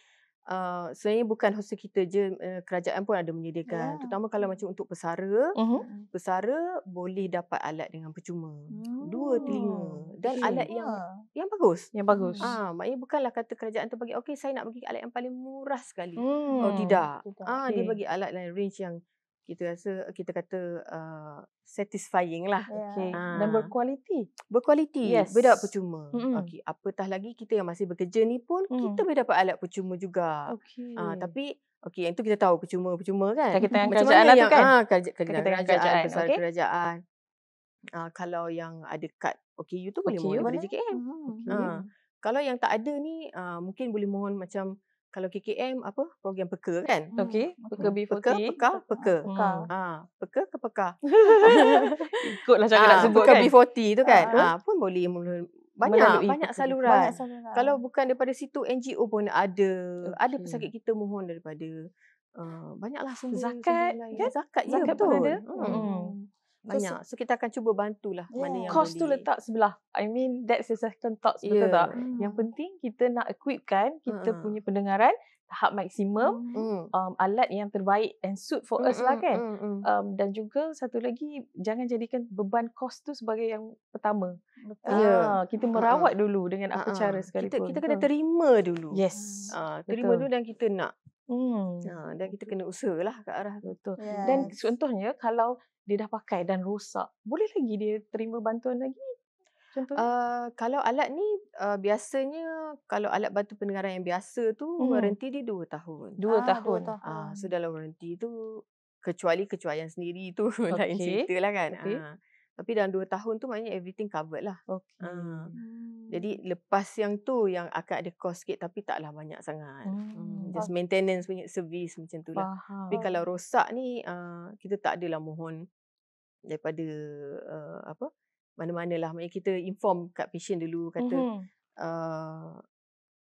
Speaker 1: Uh, sebenarnya bukan hostel kita je uh, kerajaan pun ada menyediakan yeah. terutama kalau macam untuk pesara uh-huh. pesara boleh dapat alat dengan percuma oh. dua telinga dan yeah. alat yang yang bagus yang bagus ah uh, maknanya bukanlah kata kerajaan tu bagi okay saya nak bagi alat yang paling murah sekali hmm. oh tidak ah okay. dia bagi alat dan range yang kita rasa eh, kita kata uh, satisfying lah yeah. okay. ha. dan ah. berkualiti berkualiti yes. berdak percuma mm-hmm. okey apatah lagi kita yang masih bekerja ni pun mm. kita boleh dapat alat percuma juga okay. ha, ah, tapi okey yang tu kita tahu percuma percuma kan kita yang Macam kerajaan lah tu kan ha, kerajaan, kerajaan, kerajaan, kerajaan, okay. kerajaan. Ha, kalau yang ada kad okey you tu boleh okay, mohon dari JKM mm-hmm. okay. kalau yang tak ada ni uh, mungkin boleh mohon macam kalau KKM apa program peka kan hmm, okey peka B40 peka peka peka ha hmm. ah, peka ke peka ikutlah cara ha, nak ah, sebut kan B40 tu kan ha, ha pun boleh banyak banyak saluran. banyak saluran kalau bukan daripada situ NGO pun ada okay. ada pesakit kita mohon daripada uh, banyaklah sumber zakat sumber kan? zakat, ya, zakat ya betul hmm. hmm banyak. So, so kita akan cuba bantulah yeah. mana yang cost
Speaker 3: boleh. tu letak sebelah. I mean that's a second thought yeah. betul tak? Mm. Yang penting kita nak equipkan kita mm. punya pendengaran tahap maksimum mm. um, alat yang terbaik and suit for mm. us lah hmm, kan. Mm. Um, dan juga satu lagi jangan jadikan beban kos tu sebagai yang
Speaker 1: pertama. Betul. Yeah. Ya. kita merawat mm. dulu dengan apa ha, mm. Ha, cara ha. sekalipun. Kita kita kena terima dulu. Yes. Ha, terima dulu dan kita nak. Hmm. Ha, dan kita kena usahalah ke arah
Speaker 3: itu. Yes. Dan contohnya kalau dia dah pakai dan rosak,
Speaker 1: boleh lagi dia terima bantuan lagi? Uh, kalau alat ni uh, biasanya kalau alat bantu pendengaran yang biasa tu hmm. waranti dia 2 tahun. 2 ah, tahun. Dua ah, tahun. Uh, so hmm. dalam waranti tu kecuali kecuaian sendiri tu okay. lain cerita lah kan. Okay. Uh, ah, tapi dalam 2 tahun tu maknanya everything covered lah. Okay. Uh, hmm. Jadi lepas yang tu yang akan ada cost sikit tapi taklah banyak sangat. Hmm. Hmm. Just maintenance punya service macam tu lah. Tapi kalau rosak ni uh, kita tak adalah mohon daripada uh, apa mana-mana lah maknanya kita inform kat patient dulu kata mm-hmm. uh,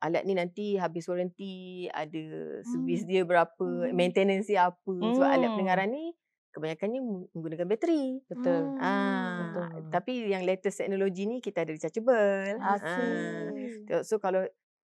Speaker 1: Alat ni nanti habis warranty, ada mm. servis hmm. dia berapa, hmm. maintenance dia apa. Sebab hmm. alat mm. pendengaran ni kebanyakannya menggunakan bateri. Betul. Hmm. Ha, Betul. Tapi yang latest teknologi ni kita ada rechargeable. Ah. Okay. Ha. So kalau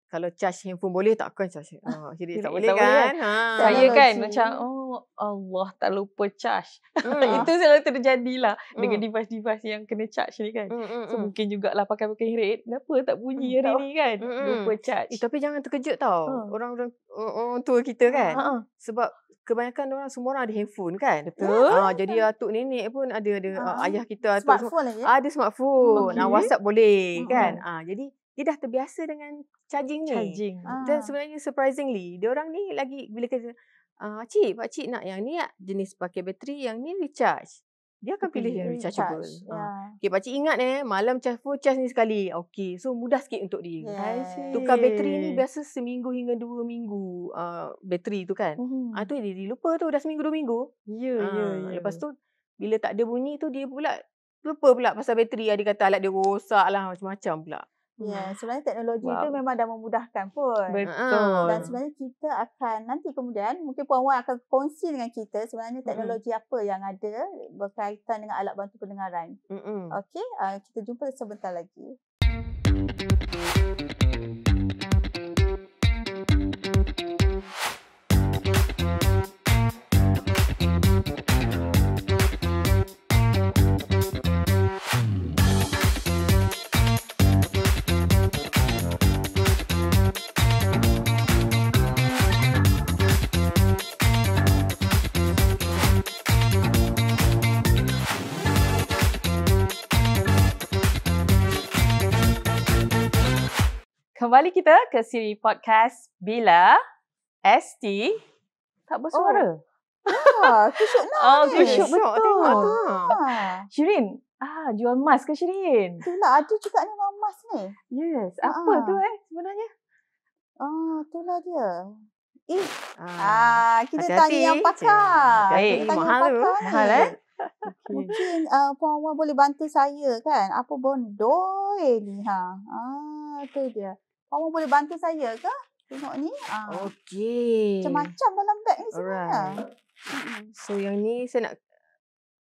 Speaker 1: kalau charge handphone boleh tak kan charge oh, jadi tak boleh tak kan, boleh, kan? kan? Ha. saya kan macam
Speaker 3: oh Allah tak lupa charge hmm. itu selalu terjadi lah hmm. dengan device-device yang kena charge ni kan hmm, hmm, so hmm. mungkin pakai-pakai rate kenapa tak bunyi hmm, hari tau. ni kan hmm, hmm, lupa charge eh, tapi
Speaker 1: jangan terkejut tau hmm. Ha. orang-orang orang tua kita ha, kan hmm. sebab kebanyakan orang semua orang ada handphone kan betul ha, jadi atuk nenek pun ada ada ha. ayah kita atuk smartphone semua, ya ada smartphone okay. Oh, ha, whatsapp boleh hmm. kan hmm. ha, jadi dia dah terbiasa dengan charging ni. Charging. Ah, dan ah. sebenarnya surprisingly, dia orang ni lagi bila kata, ah, cik, pak cik nak yang ni ya, jenis pakai bateri, yang ni recharge. Dia akan pilih, yang rechargeable. Recharge. Ha. Yeah. Ya. pak pakcik ingat eh, malam charge pun charge ni sekali. Okay, so mudah sikit untuk dia. Ya, yeah. Tukar bateri ni biasa seminggu hingga dua minggu uh, bateri tu kan. Mm-hmm. Ah hmm. tu dia, dia lupa tu, dah seminggu dua minggu. Ya, yeah, ha. ya. Yeah, yeah. Lepas ya. tu, bila tak ada bunyi tu, dia pula lupa pula pasal bateri. Dia kata alat dia rosak lah, macam-macam pula.
Speaker 2: Ya, yeah, sebenarnya teknologi wow. tu memang dah memudahkan pun.
Speaker 1: Betul. Ah, dan sebenarnya
Speaker 2: kita akan nanti kemudian mungkin Puan puan akan kongsi dengan kita sebenarnya teknologi mm-hmm. apa yang ada berkaitan dengan alat bantu pendengaran. Mm-hmm. Okey, uh, kita jumpa sebentar lagi.
Speaker 3: kembali kita ke siri podcast Bila ST tak bersuara. Oh. Ah, kusuk mah. Oh, kusuk betul. Tengok tu. Ah. Ah, Shirin, ah, jual emas ke Shirin? Itulah, ada juga ni memang mask ni. Yes, ah, apa ah. tu eh sebenarnya? Ah, itulah dia. Eh, ah, kita Hati-hati. tanya yang pakar. Hey, kita tanya mahal pakar tu. eh.
Speaker 2: Mungkin uh, Puan puan boleh bantu saya kan. Apa bondoi ni ha. Ah, tu dia. Kamu boleh bantu saya ke? Tengok ni.
Speaker 1: Ah. Okey. Macam-macam
Speaker 2: dalam beg ni sebenarnya. Alright.
Speaker 1: So yang ni saya nak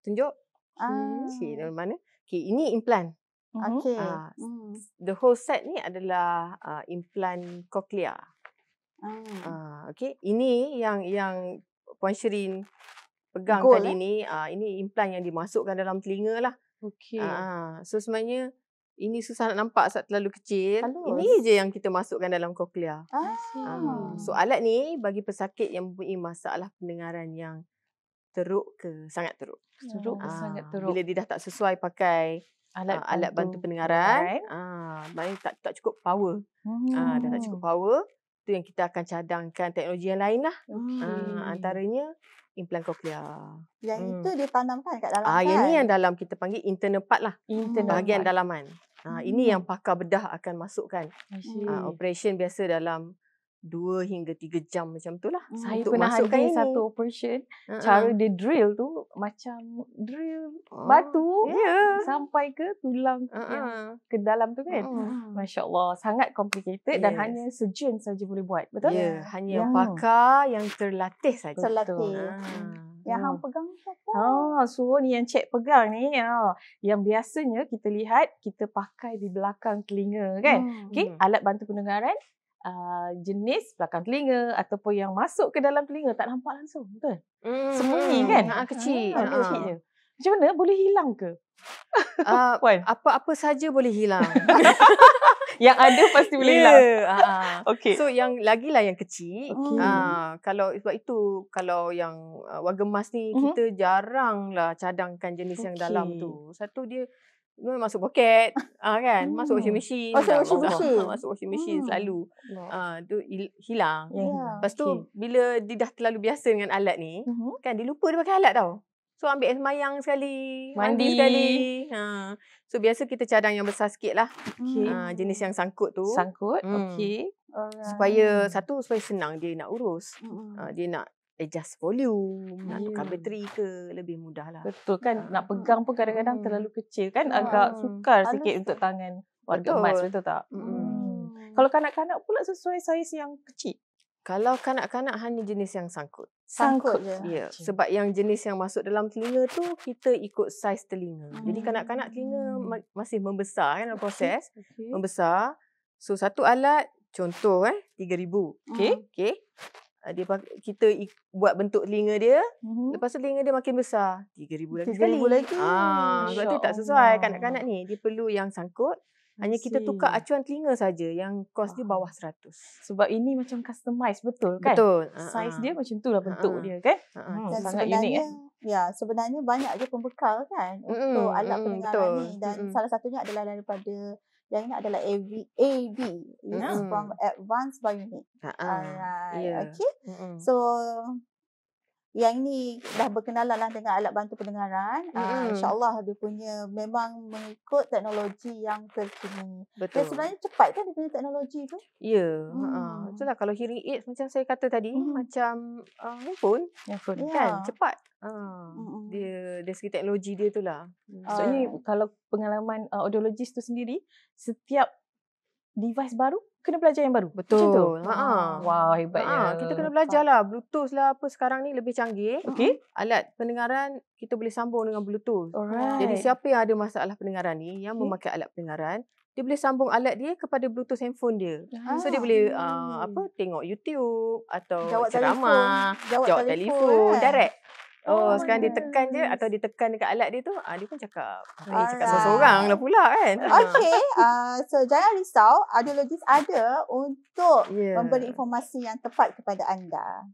Speaker 1: tunjuk. Ah. Hmm, okay, dalam mana? Okay, ini implant.
Speaker 2: Mm-hmm. Okay. Uh, ah, mm-hmm.
Speaker 1: the whole set ni adalah uh, implant cochlea. Ah. Uh, ah, okay, ini yang yang Puan Syirin pegang Goal, tadi eh? ni. Ah, ini implant yang dimasukkan dalam telinga lah. Okay. Ah, so sebenarnya ini susah nak nampak sebab terlalu kecil. Halus. Ini je yang kita masukkan dalam koklea. Ah. ah so alat ni bagi pesakit yang mempunyai masalah pendengaran yang teruk ke sangat teruk. Teruk ke ah, sangat teruk. Bila dia dah tak sesuai pakai alat ah, alat bantu, bantu pendengaran, ah tak tak cukup power. Hmm. Aa, dah tak cukup hmm. power, tu yang kita akan cadangkan teknologi yang lainlah. Lah. Okay. Aa, antaranya implant cochlea. Yang hmm. itu
Speaker 2: dia tanamkan kat dalam. Ah yang ni
Speaker 1: yang dalam kita panggil internal part lah. Internal bahagian part. dalaman. Ha, ini yang pakar bedah akan masukkan. Ha, operation biasa dalam 2 hingga 3 jam macam itulah. Hmm, Saya untuk pernah masukkan ini. satu
Speaker 3: operation. Uh-uh. Cara dia drill tu macam drill uh, batu yeah. Oh, ya. sampai ke tulang uh-uh. ke dalam tu kan. Uh-uh. Masya-Allah, sangat complicated yes. dan hanya surgeon saja boleh buat, betul? Ya, yeah, hanya yeah. pakar yang terlatih saja. Terlatih. Uh yang hang ya. pegang siapa? Ha, suruh ni yang cek pegang ni. Oh yang biasanya kita lihat kita pakai di belakang telinga kan. Hmm. Okey, hmm. alat bantu pendengaran Uh, jenis belakang telinga ataupun yang masuk ke dalam telinga tak nampak langsung betul?
Speaker 2: Mm. Sembunyi hmm. kan? Ha, kecil. Ha, kecil ah. je.
Speaker 3: Macam mana? Boleh hilang ke? uh, apa-apa
Speaker 1: saja boleh hilang.
Speaker 3: yang ada pasti boleh yeah. hilang.
Speaker 1: Uh, okay. So yang lagi lah yang kecil. Okay. Uh, kalau sebab itu kalau yang uh, warga emas ni mm-hmm. kita jarang lah cadangkan jenis okay. yang dalam tu. Satu dia Memang masuk poket ah uh, kan hmm. masuk washing machine masuk washing machine masuk washing machine hmm. selalu ah uh, tu hilang yeah. lepas okay. bila dia dah terlalu biasa dengan alat ni uh-huh. kan dia lupa dia pakai alat tau So ambil air semayang sekali. Mandi. mandi sekali. Ha. So biasa kita cadang yang besar sikit lah. Okay. Ha, jenis yang sangkut tu. Sangkut. Hmm. Okay. Supaya satu supaya senang dia nak urus. Ha, dia nak adjust volume. Yeah. Nak tukar ya. bateri ke. Lebih mudah lah. Betul kan. Ha. Nak pegang pun kadang-kadang hmm. terlalu kecil kan. Ha. Agak hmm. sukar sikit untuk tangan warga emas. Betul tak?
Speaker 3: Hmm.
Speaker 1: Kalau kanak-kanak pula sesuai saiz yang kecil. Kalau kanak-kanak hanya jenis yang sangkut. Sangkut, sangkut je. Ya, yeah. sebab yang jenis yang masuk dalam telinga tu kita ikut saiz telinga. Hmm. Jadi kanak-kanak telinga hmm. masih membesar kan dalam proses. Okay. Okay. Membesar. So satu alat contoh eh 3000. Okey. Hmm. Okey. Ah, dia kita buat bentuk telinga dia. Mm-hmm. Lepas tu telinga dia makin besar. 3000 lagi 3000 sekali. lagi. Ah, sebab tu tak sesuai kanak-kanak ni. Dia perlu yang sangkut. Hanya kita tukar acuan telinga saja yang kos dia bawah 100. Sebab ini macam customize betul kan? Betul. Uh-huh. Size dia macam tu lah bentuk uh-huh. dia kan? Uh-huh. Dan Sangat unik kan?
Speaker 2: Ya, sebenarnya banyak je pembekal kan mm untuk alat mm-hmm. pendengaran ni dan mm salah satunya adalah daripada yang ini adalah AV AB mm from Advanced Bionic. Ha. Uh-huh. Yeah. Okay. Mm-hmm. So yang ini dah berkenalan lah dengan alat bantu pendengaran. Mm-hmm. Uh, InsyaAllah dia punya memang mengikut teknologi
Speaker 1: yang terkini. Betul. Dan sebenarnya cepat kan dia punya teknologi tu? Ya. Yeah. Hmm. Uh, itulah kalau hearing aid macam saya kata tadi. Mm. Macam uh, handphone. Handphone yeah. kan? Cepat. Uh, mm-hmm. dia, dari segi teknologi dia tu lah. Mm. So, uh.
Speaker 3: kalau pengalaman uh, ah, audiologist tu sendiri. Setiap device baru kena belajar yang baru. Betul. Ha.
Speaker 1: Wah, hebatnya. Ha, kita kena lah Bluetooth lah apa sekarang ni lebih canggih. Okey. Alat pendengaran kita boleh sambung dengan Bluetooth. Alright. Jadi siapa yang ada masalah pendengaran ni yang okay. memakai alat pendengaran dia boleh sambung alat dia kepada bluetooth handphone dia. Ah. So dia boleh uh, apa tengok YouTube atau ceramah, telefon. Jawab, jawab telefon, telefon kan? direct. Oh, oh, sekarang dia tekan je yes. atau ditekan dekat alat dia tu, ah dia pun cakap. Ah, dia cakap ah. seorang-seorang lah pula kan.
Speaker 2: Okay, uh, so jangan risau. Adologis ada untuk yeah. memberi informasi yang tepat kepada anda.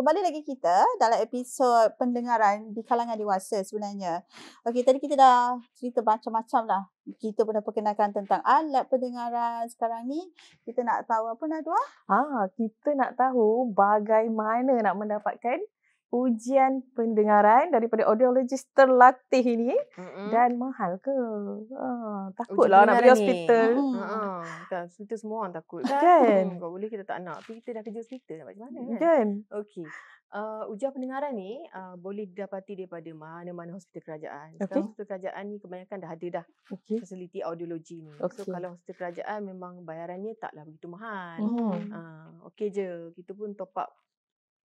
Speaker 2: kembali lagi kita dalam episod pendengaran di kalangan dewasa sebenarnya. Okey, tadi kita dah cerita macam-macam lah. Kita pun dah perkenalkan tentang alat
Speaker 3: pendengaran sekarang ni. Kita nak tahu apa nak Nadua? Ah, kita nak tahu bagaimana nak mendapatkan ujian pendengaran daripada audiologist terlatih ini mm-hmm. dan mahal ke? Ah, takutlah nak pergi hospital. Ha, mm. uh-huh.
Speaker 1: kan, semua orang takut kan. kan? Hmm, boleh kita tak nak. Tapi kita dah kerja hospital nak macam mana kan? Kan. Okey. Uh, ujian pendengaran ni uh, boleh didapati daripada mana-mana hospital kerajaan. Okay. Sekarang hospital kerajaan ni kebanyakan dah ada dah okay. fasiliti audiologi ni. Okay. So kalau hospital kerajaan memang bayarannya taklah begitu mahal. Mm. Uh, Okey je. Kita pun top up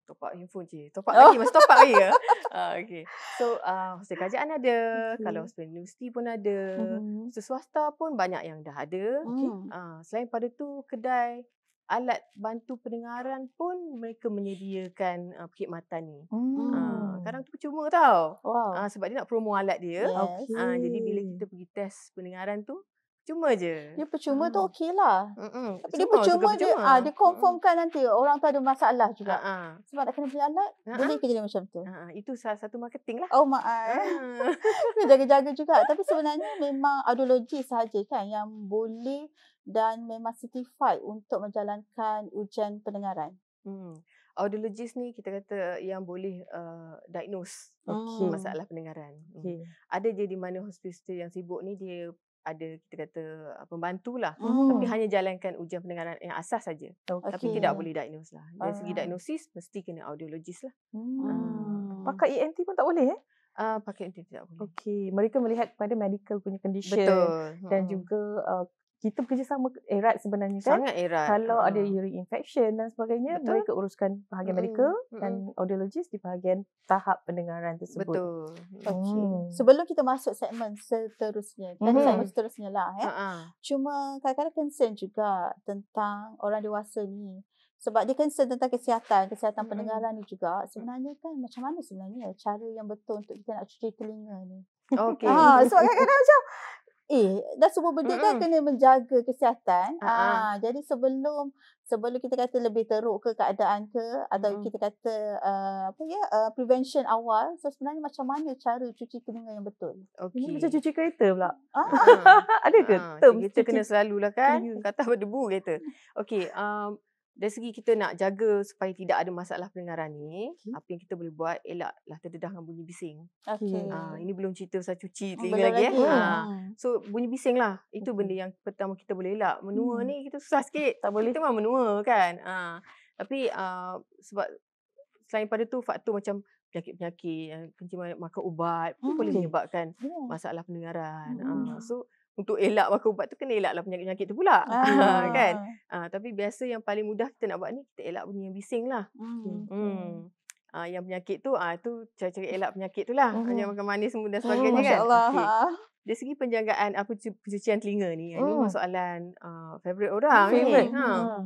Speaker 1: top up handphone je. Top up oh. lagi, masa top up lagi ke? Uh, ah, okay. So, uh, hostel kerajaan ada. Okay. Kalau hostel universiti pun ada. Mm-hmm. Hostel swasta pun banyak yang dah ada. Okay. Uh, mm. ah, selain pada tu, kedai alat bantu pendengaran pun mereka menyediakan uh, perkhidmatan ni. Mm. Uh, kadang tu percuma tau. Wow. Uh, sebab dia nak promo alat dia. Yes. Okay. Uh, jadi, bila kita pergi test pendengaran tu, Cuma je. Dia ya,
Speaker 2: percuma hmm. tu okey lah. Tapi dia percuma je. Percuma. Ah, dia confirmkan mm nanti orang tu ada masalah juga. Uh-huh. Sebab tak kena beli anak. Uh-huh. Boleh ke macam tu? Uh-huh. Itu salah satu marketing lah. Oh maaf. Uh-huh. Jaga-jaga juga. Tapi sebenarnya memang ideologi sahaja kan. Yang boleh dan memang certified untuk menjalankan ujian pendengaran.
Speaker 1: Hmm. Audiologist ni kita kata yang boleh uh, diagnose okay. masalah pendengaran. Hmm. Okay. Ada je di mana hospital yang sibuk ni dia ada kita kata ah, pembantulah oh. tapi hanya jalankan ujian pendengaran yang asas saja okay. tapi tidak boleh diagnose lah dari ah. segi diagnosis mesti kena audiologis lah ah.
Speaker 3: hmm. ah. pakai ENT pun tak boleh eh Uh, pakai e tidak boleh. okay mereka melihat pada medical punya condition Betul. dan hmm. juga uh, kita bekerja sama erat eh, sebenarnya kan. Sangat erat. Kalau hmm. ada urine infection dan sebagainya, Betul? mereka uruskan bahagian hmm. medical hmm. dan audiologist di bahagian tahap pendengaran tersebut. Betul. Hmm. Okay. Hmm.
Speaker 2: Sebelum kita masuk segmen seterusnya, dan hmm. segmen seterusnya lah. Ya. Uh-huh. Cuma kadang-kadang concern juga tentang orang dewasa ni. Sebab dia concern tentang kesihatan, kesihatan hmm. pendengaran ni juga. Sebenarnya mm. kan macam mana sebenarnya cara yang betul untuk kita nak cuci telinga ni. Okay. Ah, sebab kadang-kadang macam eh dah semua benda mm-hmm. kan kena menjaga kesihatan uh-huh. ha jadi sebelum sebelum kita kata lebih teruk ke keadaan ke atau mm kita kata uh, apa ya uh, prevention awal so sebenarnya macam mana cara cuci
Speaker 1: telinga yang betul okay.
Speaker 3: ini macam cuci kereta pula
Speaker 1: ada ke term kita kena selalulah kan kata berdebu kereta okey um, dari segi kita nak jaga supaya tidak ada masalah pendengaran ni, hmm. apa yang kita boleh buat elaklah terdedah dengan bunyi bising. Okay. Uh, ini belum cerita saya cuci oh, telinga lagi. Eh. Hmm. Uh, so, bunyi bising lah. Itu benda yang pertama kita boleh elak. Menua hmm. ni kita susah sikit. Tak boleh. Kita memang menua kan. Uh, tapi uh, sebab selain pada tu faktor macam penyakit-penyakit, kencing makan ubat, hmm. pun boleh menyebabkan yeah. masalah pendengaran. Hmm. Uh, so, untuk elak makan ubat tu kena elaklah penyakit-penyakit tu pula ah. Ha, kan ah, tapi biasa yang paling mudah kita nak buat ni kita elak bunyi bising lah hmm. Hmm. Ah, yang penyakit tu ah, tu cari cara elak penyakit tu lah hmm. yang makan manis semua dan hmm, sebagainya hmm, kan Allah. Okay. Ha. Dari segi penjagaan apa pencucian telinga ni, ah, hmm. ini soalan uh, ah, favorite orang favorite. ni. Ha. Hmm.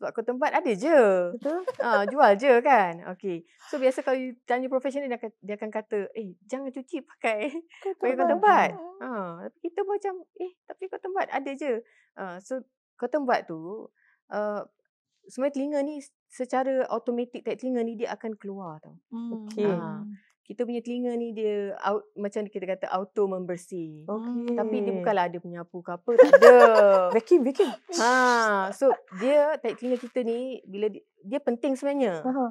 Speaker 1: Sebab kau tempat ada je. Betul. Ha, jual je kan. Okay. So biasa kalau tanya profesional dia akan, dia akan kata, eh jangan cuci pakai pakai kau tempat. Ha, tapi kita macam, eh tapi kau tempat ada je. Ha, so kau tempat tu, uh, sebenarnya telinga ni secara automatik tak telinga ni dia akan keluar tau. Hmm. Okay. Ha kita punya telinga ni dia out, macam kita kata auto membersih, Okay. Tapi dia bukanlah ada menyapu ke apa. Tak ada. vacuum, vacuum. Ha, so dia telinga kita ni bila dia, dia penting sebenarnya. Uh-huh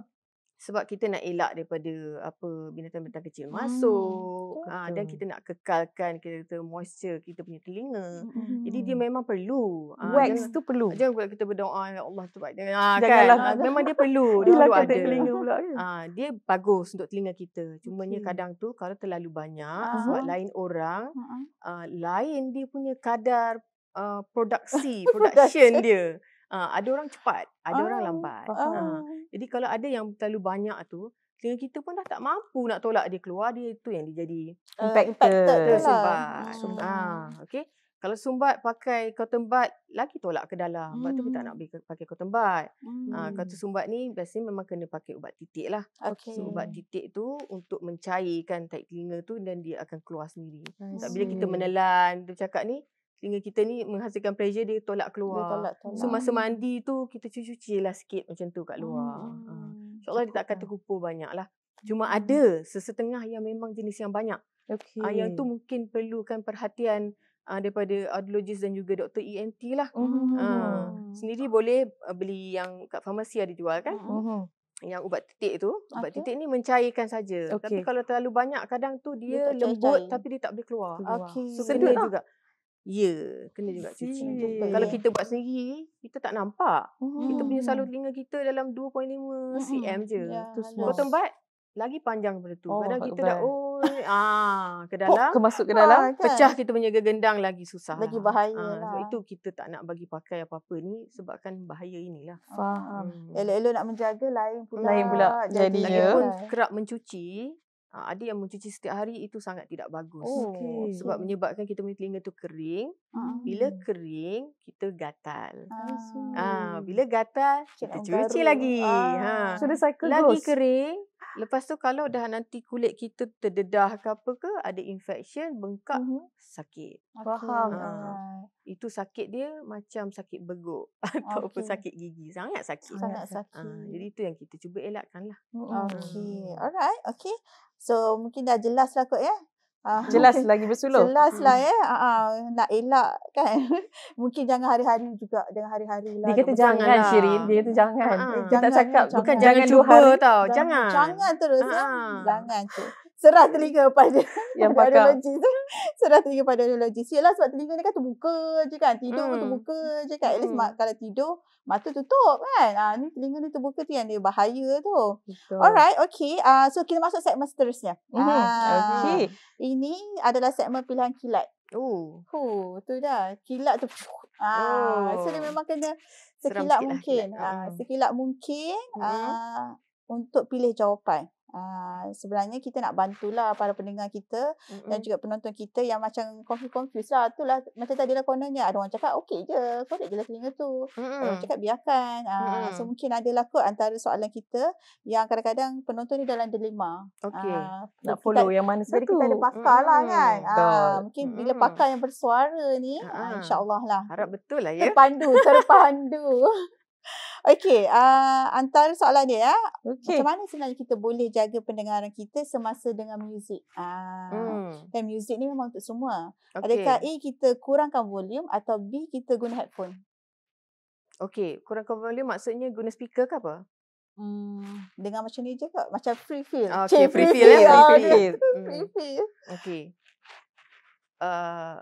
Speaker 1: sebab kita nak elak daripada apa binatang-binatang kecil hmm. masuk ha, dan kita nak kekalkan kita kata moisture kita punya telinga hmm. jadi dia hmm. memang perlu ah, wax ha, tu perlu jangan kita berdoa ya Allah tu baik ah, jangan, janganlah kan? memang dia perlu dia perlu ada telinga pula kan? ha, dia bagus untuk telinga kita Cuma okay. kadang tu kalau terlalu banyak uh-huh. sebab lain orang uh-huh. uh, lain dia punya kadar uh, produksi production dia Ah, ada orang cepat, ada oh. orang lambat. Oh. Jadi kalau ada yang terlalu banyak tu, telinga kita pun dah tak mampu nak tolak dia keluar, dia itu yang dia jadi uh, eh, impacted lah. sumbat. Hmm. Ah, okay. Kalau sumbat pakai cotton bud, lagi tolak ke dalam. Sebab hmm. tu kita hmm. nak pakai cotton bud. Hmm. Ha, kalau sumbat ni, biasanya memang kena pakai ubat titik lah. Okay. So, ubat titik tu untuk mencairkan taik telinga tu dan dia akan keluar sendiri. Tak bila kita menelan, dia cakap ni, telinga kita ni menghasilkan pressure dia tolak keluar. Dia tolak, So masa mandi tu kita cuci-cuci lah sikit macam tu kat luar. Hmm. Hmm. InsyaAllah dia tak akan lah. terkumpul banyak lah. Cuma hmm. ada sesetengah yang memang jenis yang banyak. Ah, okay. Yang tu mungkin perlukan perhatian ah, daripada audiologist dan juga doktor ENT lah. Ah, hmm. Uh, sendiri boleh beli yang kat farmasi ada jual kan. Hmm. hmm. Yang ubat titik tu. Ubat okay. titik ni mencairkan saja. Okay. Tapi kalau terlalu banyak kadang tu dia, dia lembut tapi dia tak boleh keluar. Okay. So, sedut lah. juga. Ya, kena juga cuci macam Kalau ya. kita buat sendiri, kita tak nampak. Mm-hmm. Kita punya hmm. salur telinga kita dalam 2.5 mm-hmm. cm je. Yeah, ya, Cotton bud, lagi panjang daripada tu. Oh, Kadang kita dah, oh, ah, ke dalam. Pok, masuk ke ah, dalam. Ah, kan? Pecah kita punya gendang lagi susah. Lagi bahaya ah, lah. Sebab itu kita tak nak bagi pakai apa-apa ni sebabkan bahaya inilah. Faham. Hmm. Elok-elok
Speaker 2: nak menjaga lain pula. Lain pula. Jadi, Jadi lagi pun ya.
Speaker 1: kerap mencuci, Ha, ada yang mencuci setiap hari itu sangat tidak bagus. Oh, okay. Sebab oh. menyebabkan kita punya telinga tu kering. Hmm. Bila ah. kering, kita gatal. Ah, ha, bila gatal, kita cuci lagi. Ha. Ah. Ha. So, lagi goes. Lagi kering, Lepas tu kalau dah nanti kulit kita terdedah ke apa ke, ada infection, bengkak, mm-hmm. sakit. Faham. Ha. Itu sakit dia macam sakit beguk okay. ataupun sakit gigi. Sangat sakit. Sangat ha, sakit. Ha. Jadi itu yang kita cuba elakkan lah. Ha. Okay.
Speaker 2: Alright. Okay. So mungkin dah jelas lah kot ya. Uh, jelas mungkin, lagi bersuluh. Jelas lah hmm. eh. Uh, uh, nak elak kan. mungkin jangan hari-hari juga. Jangan hari-hari lah. Dia kata jangan lah. Syirin. Dia
Speaker 3: kata jangan. Uh, eh, jangan tak cakap. Jangan, bukan jangan, jangan cuba hari, tau. Jangan. Jangan,
Speaker 2: terus. Uh, ya. Jangan tu serah telinga pada yang pakar. audiologist serah telinga pada audiologist yalah sebab telinga ni kan terbuka je kan tidur hmm. pun terbuka je kan at least hmm. kalau tidur mata tutup kan ha, ni telinga ni terbuka tu yang dia bahaya tu Betul. alright okay uh, so kita masuk segmen seterusnya mm-hmm. uh, okay. ini adalah segmen pilihan kilat Oh, huh, tu dah. Kilat tu. Ah, oh. so dia memang kena lah, hmm. sekilat mungkin. Lah. Ah, sekilat mungkin hmm. ah, untuk pilih jawapan. Uh, sebenarnya kita nak bantulah para pendengar kita mm-hmm. dan juga penonton kita yang macam confused-confused lah. tu lah macam tadi lah kononnya. Ada orang cakap okey je. Korek je lah telinga tu. Mm-hmm. Ada orang cakap biarkan. Uh, mm-hmm. So mungkin adalah kot antara soalan kita yang kadang-kadang penonton ni dalam dilema. Okay. Uh, ah, nak follow kita,
Speaker 3: yang mana satu. Kita ada pakar mm-hmm.
Speaker 2: lah kan. Uh, mungkin mm-hmm. bila pakar yang bersuara ni uh, insyaAllah lah. Harap betul lah ya. Terpandu. Terpandu. Okey, uh, ah, antara soalan dia ya. Okay. Macam mana sebenarnya kita boleh jaga pendengaran kita semasa dengan muzik? Ah. Uh, hmm. muzik ni memang untuk semua. Okay. Adakah A kita kurangkan volume atau
Speaker 1: B kita guna headphone? Okey, kurangkan volume maksudnya guna speaker ke apa? Hmm, dengan macam ni je kak. Macam free feel. Ah, okay, Cik, free, free feel. Eh, feel. Ya, free feel. feel. Hmm. Okay. Uh,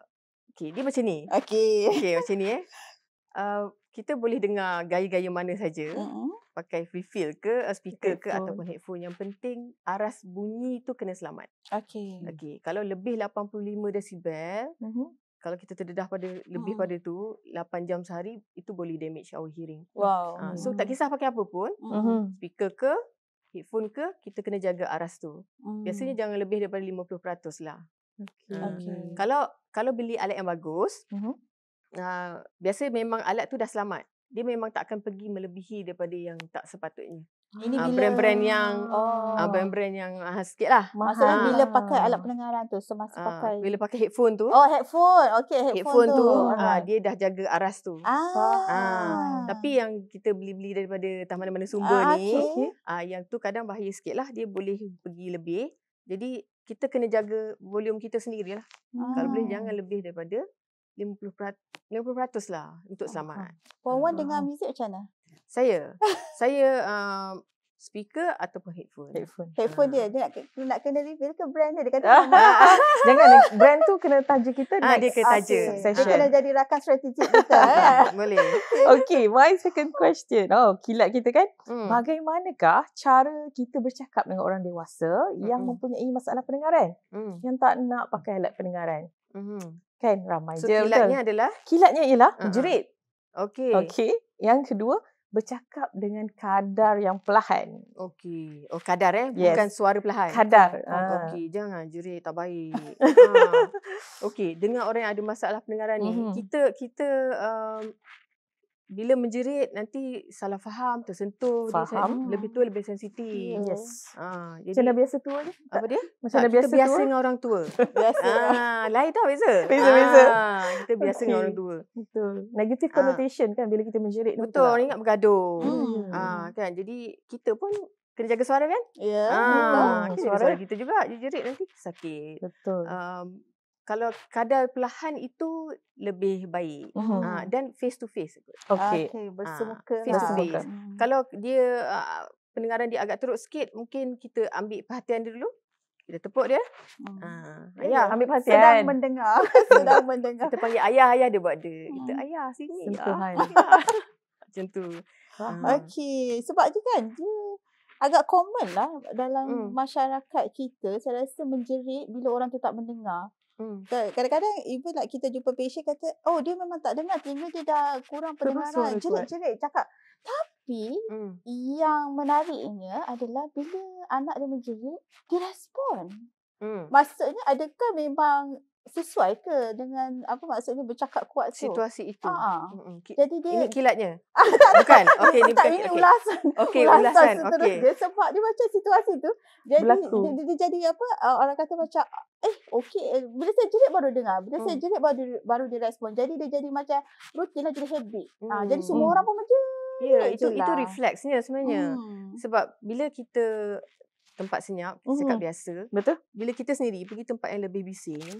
Speaker 1: okay, dia macam ni. Okay. Okay, macam ni eh. Uh, kita boleh dengar gaya-gaya mana saja. Mm-hmm. Pakai free feel ke, eh, speaker ke headphone. ataupun headphone. Yang penting aras bunyi itu kena selamat. Okay. Okay. Kalau lebih 85 desibel, mm-hmm. kalau kita terdedah pada lebih mm-hmm. pada tu, 8 jam sehari, itu boleh damage our hearing. Wow. Uh, mm-hmm. So, tak kisah pakai apa pun, mm-hmm. speaker ke, headphone ke, kita kena jaga aras tu. Mm. Biasanya jangan lebih daripada 50% lah.
Speaker 3: Okay. okay.
Speaker 1: Kalau kalau beli alat yang bagus, mm-hmm uh, biasa memang alat tu dah selamat. Dia memang tak akan pergi melebihi daripada yang tak sepatutnya. Ini ah, bila brand-brand yang ah, oh. brand-brand yang uh, sikit lah. Maksudnya bila pakai
Speaker 2: alat pendengaran tu semasa ha. pakai.
Speaker 1: Bila pakai headphone tu. Oh headphone. Okay headphone, headphone tu. Headphone tu dia dah jaga aras tu. Ah. Ha. Tapi yang kita beli-beli daripada tah mana-mana sumber ah, ni. Okay. Ha, yang tu kadang bahaya sikit lah. Dia boleh pergi lebih. Jadi kita kena jaga volume kita sendirilah. Ah. Kalau boleh jangan lebih daripada 50%, peratus lah untuk selamat. Puan Wan dengar ah. muzik macam mana? Saya. saya um, speaker ataupun
Speaker 3: headphone. Headphone.
Speaker 1: Ah. Headphone dia. Dia nak, dia nak kena reveal ke brand dia? Dia
Speaker 2: kata.
Speaker 1: Jangan. Brand
Speaker 3: tu kena taja kita.
Speaker 1: Ah, dia kena taja. Okay. Dia kena
Speaker 2: jadi rakan
Speaker 3: strategik kita. eh. Boleh. Okay. My second question. Oh, kilat kita kan. Hmm. Bagaimanakah cara kita bercakap dengan orang dewasa yang mempunyai masalah pendengaran? Hmm. Yang tak nak pakai alat pendengaran? Hmm. Kan ramai so, je. Kilatnya betul. adalah? Kilatnya ialah uh-huh. Ah, menjerit.
Speaker 1: Ah. Okey. Okey.
Speaker 3: Yang kedua, bercakap dengan kadar yang perlahan.
Speaker 1: Okey.
Speaker 3: Oh, kadar eh? Yes. Bukan suara perlahan. Kadar. Oh, ah. Okey,
Speaker 1: jangan jerit tak baik. ha. Okey, dengan orang yang ada masalah pendengaran ni, mm-hmm. kita kita um, bila menjerit nanti salah faham, tersentuh, faham. Dia, lebih tua lebih sensitif. Yes. Ha, jadi, macam dah biasa tua je? Apa dia? Macam dah biasa biasa tua? dengan orang tua. biasa. lah. Ha, lain tau biasa. Biasa, ha, biasa. Ah, kita biasa okay. dengan orang tua. Betul. Negative ah. connotation ha. kan bila kita menjerit. Betul, orang ingat bergaduh. Hmm. Ah, kan? Jadi kita pun kena jaga suara kan? Ya. Yeah. Ah, hmm. suara. suara kita juga. Jerit nanti sakit. Betul. Um, kalau kadar perlahan itu lebih baik uh-huh. dan face to face Okay, okey ah, bersemuka uh, lah. hmm. kalau dia ah, pendengaran dia agak teruk sikit mungkin kita ambil perhatian dia dulu kita tepuk dia. Hmm. Ya, ya, ayah, ya, ambil perhatian. Sedang mendengar. Hmm. sedang mendengar. Kita panggil ayah, ayah dia buat dia.
Speaker 2: Kita hmm. ayah sini. Sentuhan.
Speaker 1: Macam tu. Okey.
Speaker 2: Sebab tu kan, dia agak common lah dalam hmm. masyarakat kita. Saya rasa menjerit bila orang tu tak mendengar. Hmm. Kadang-kadang ibu like kita jumpa patient kata, oh dia memang tak dengar, telinga dia dah kurang pendengaran, jerit-jerit cakap. Tapi hmm. yang menariknya adalah bila anak dia menjerit, dia respon. Hmm. Maksudnya adakah memang sesuai ke dengan apa maksudnya bercakap kuat tu situasi
Speaker 1: itu ha uh-huh. jadi dia ini kilatnya ah, bukan okey ni bukan ini ulasan okey ulasan, ulasan. okey dia
Speaker 2: sebab dia macam situasi tu jadi dia, dia, dia, jadi apa orang kata macam eh okey eh, bila saya jerit baru dengar bila hmm. saya jerit baru baru dia respon jadi dia jadi macam rutin lah jadi
Speaker 1: habit hmm. ha, jadi hmm. semua hmm. orang pun macam
Speaker 2: ya yeah, itu itulah. itu lah. refleksnya
Speaker 1: sebenarnya hmm. sebab bila kita tempat senyap, cakap mm-hmm. biasa. Betul. Bila kita sendiri pergi tempat yang lebih bising,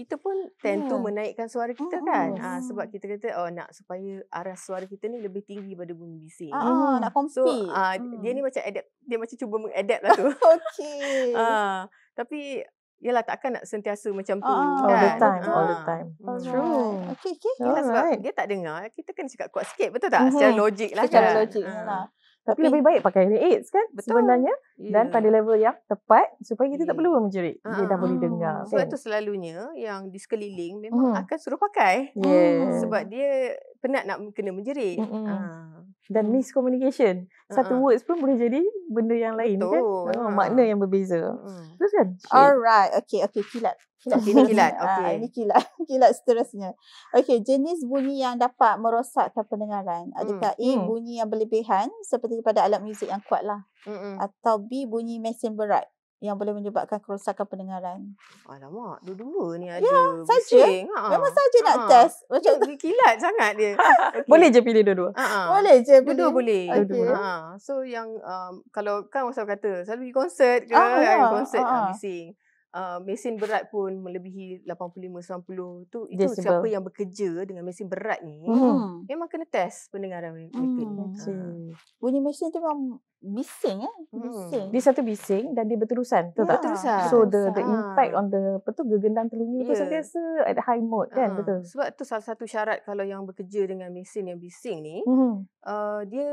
Speaker 1: kita pun tend to hmm. menaikkan suara kita hmm. kan hmm. Ha, sebab kita kata oh nak supaya arah suara kita ni lebih tinggi pada bunyi bising ah, hmm. nak compete so, ha, hmm. dia mm. ni macam adapt dia macam cuba mengadapt lah tu okey ha, ah, tapi Yalah takkan nak sentiasa macam tu oh, kan. All the kan? time. Ha. All the time. Oh, mm. true. Okay, okay. Kita sebab right. dia tak dengar. Kita kena cakap kuat sikit. Betul tak? Mm-hmm. Secara logik lah Secara kan. Secara logik. Ha. Lah.
Speaker 3: Tapi lebih baik pakai ear aids kan betul. sebenarnya yeah. dan ya. pada level yang tepat supaya kita yeah. tak ya. perlu menjerit. Uh-huh. Dia ah, dah boleh ah. dengar. Sebab so, kan? tu
Speaker 1: selalunya yang di sekeliling memang uh-huh. akan suruh pakai. Yeah. Sebab dia penat nak kena menjerit. Uh-huh.
Speaker 3: uh dan hmm. miscommunication. Satu uh-uh. words pun boleh jadi benda yang lain kan? Betul. kan. Uh-huh. Makna yang berbeza. Hmm.
Speaker 1: Terus kan? Alright.
Speaker 2: Okay. Okay. Kilat. kilat. Ini kilat. Ah, okay. Ini kilat. Kilat seterusnya. Okay. Jenis bunyi yang dapat merosakkan pendengaran. Adakah hmm. A. Hmm. Bunyi yang berlebihan seperti pada alat muzik yang kuat lah. Hmm, hmm. Atau B. Bunyi mesin berat yang boleh menyebabkan kerosakan pendengaran.
Speaker 1: Alamak, dua-dua ni ya, ada. Ya, saja. Ha. Memang saja nak ha. test. Macam dia kilat sangat dia. okay. Boleh
Speaker 3: je pilih dua-dua.
Speaker 1: Ha. Boleh je pilih. Dua-dua boleh. Okay. Dua-dua. Ha. So yang um, kalau kan orang kata selalu pergi konsert ke, ha. Ha. konsert ha. Ha. bising. Uh, mesin berat pun melebihi 85-90 tu itu Decibel. siapa yang bekerja dengan mesin berat ni hmm. memang kena test pendengaran mereka hmm.
Speaker 3: hmm. bunyi mesin tu memang
Speaker 1: bising eh hmm. bising hmm. dia
Speaker 3: satu bising dan dia berterusan betul yeah. tak berterusan. so the the ah. impact on the apa tu gegendang telinga yeah. tu ya. sentiasa at high mode kan uh. betul
Speaker 1: sebab tu salah satu syarat kalau yang bekerja dengan mesin yang bising ni hmm. uh, dia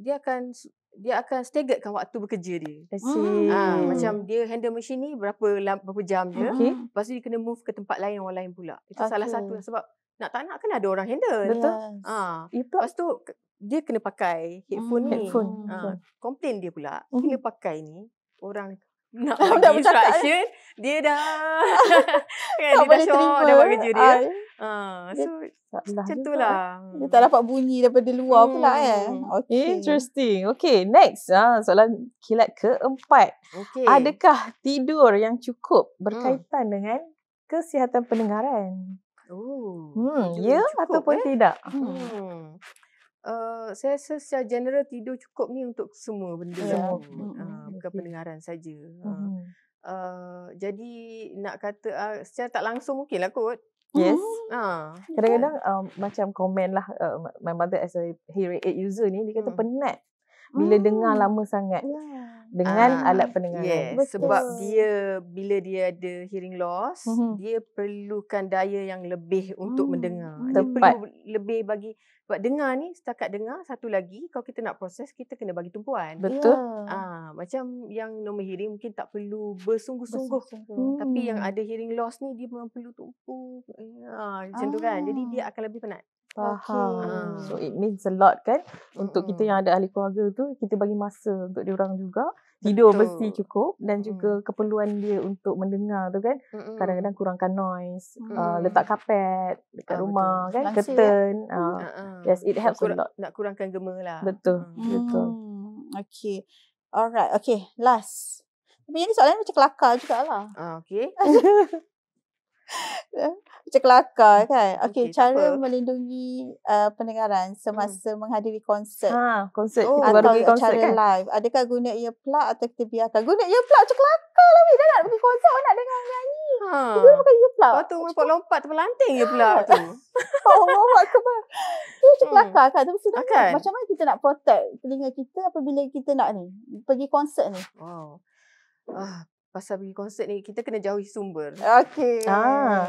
Speaker 1: dia akan dia akan staggerkan waktu bekerja dia. Hmm. Ha, macam dia handle mesin ni berapa berapa jam dia. Okay. Lepas tu dia kena move ke tempat lain orang lain pula. Itu okay. salah satu sebab nak tak nak kan ada orang handle. Betul. Ha. Lepas tu dia kena pakai headphone hmm. ni. Headphone. Ha, komplain dia pula. Hmm. Kena pakai ni orang nak bagi dah eh? instruction, dia dah kan, dia boleh dah terima. Dah buat kerja dia. Ah, uh, so, lah macam tu lah.
Speaker 3: Dia tak dapat bunyi daripada luar hmm. pula eh. Okay. Interesting. Okay, next. Ha, soalan kilat keempat.
Speaker 1: Okay. Adakah
Speaker 3: tidur yang cukup hmm. berkaitan hmm. dengan kesihatan pendengaran?
Speaker 1: Oh,
Speaker 3: hmm, ya cukup, ataupun eh? tidak? Hmm.
Speaker 1: Uh, saya rasa secara general tidur cukup ni untuk semua benda. Semua. Yeah. Uh, hmm. ah okay. pendengaran saja.
Speaker 3: Uh-huh.
Speaker 1: Uh, jadi nak kata uh, secara tak langsung mungkin lah kot. Yes. Uh-huh. Kadang-kadang um, macam
Speaker 3: komen lah uh, my mother as a hearing aid user ni dia kata uh penat bila oh, dengar lama sangat
Speaker 1: yeah.
Speaker 3: dengan uh, alat pendengaran yes. sebab
Speaker 1: dia bila dia ada hearing loss mm-hmm. dia perlukan daya yang lebih untuk mm. mendengar Tepat. dia perlu lebih bagi sebab dengar ni setakat dengar satu lagi kalau kita nak proses kita kena bagi tumpuan betul ya. ah yeah. uh, macam yang normal hearing mungkin tak perlu bersungguh-sungguh hmm. tapi yang hmm. ada hearing loss ni dia memang perlu tumpu ah uh, ya, macam ah. tu kan jadi dia ah. akan lebih penat
Speaker 3: Faham. Okay. So it means a lot kan untuk mm. kita yang ada ahli keluarga tu kita bagi masa untuk dia orang juga. Tidur mesti cukup dan juga mm. keperluan dia untuk mendengar tu kan. mm Kadang-kadang kurangkan noise, mm. uh, letak kapet dekat ah, rumah betul. kan, Langsir, curtain. Ya? Uh. Uh-huh. Yes, it helps kur- a lot. Nak
Speaker 1: kurangkan gemalah.
Speaker 3: Betul. Mm. Betul. Mm.
Speaker 2: Okay. Alright, okay. Last. Tapi ini soalan macam kelakar juga lah. okay. Ya, macam kelakar hmm, kan. Okay, okay cara apa? melindungi uh, pendengaran hmm. semasa hmm. menghadiri konsert. Ha, konsert. Oh, baru konsert cara kan? live. Adakah guna earplug atau kita biarkan? Guna earplug macam kelakar lah. Dah nak pergi konsert nak dengar nyanyi. Ha. Dia guna pakai earplug. Lepas tu lompat lompat terpelanting earplug tu. Oh, mau buat ke Itu macam hmm. kelakar kan. Tapi macam mana kita nak protect telinga kita apabila kita
Speaker 1: nak ni. Pergi konsert ni. Wow. Ah, pasal pergi konsert ni kita kena jauhi sumber. Okey. Ah. ah. ah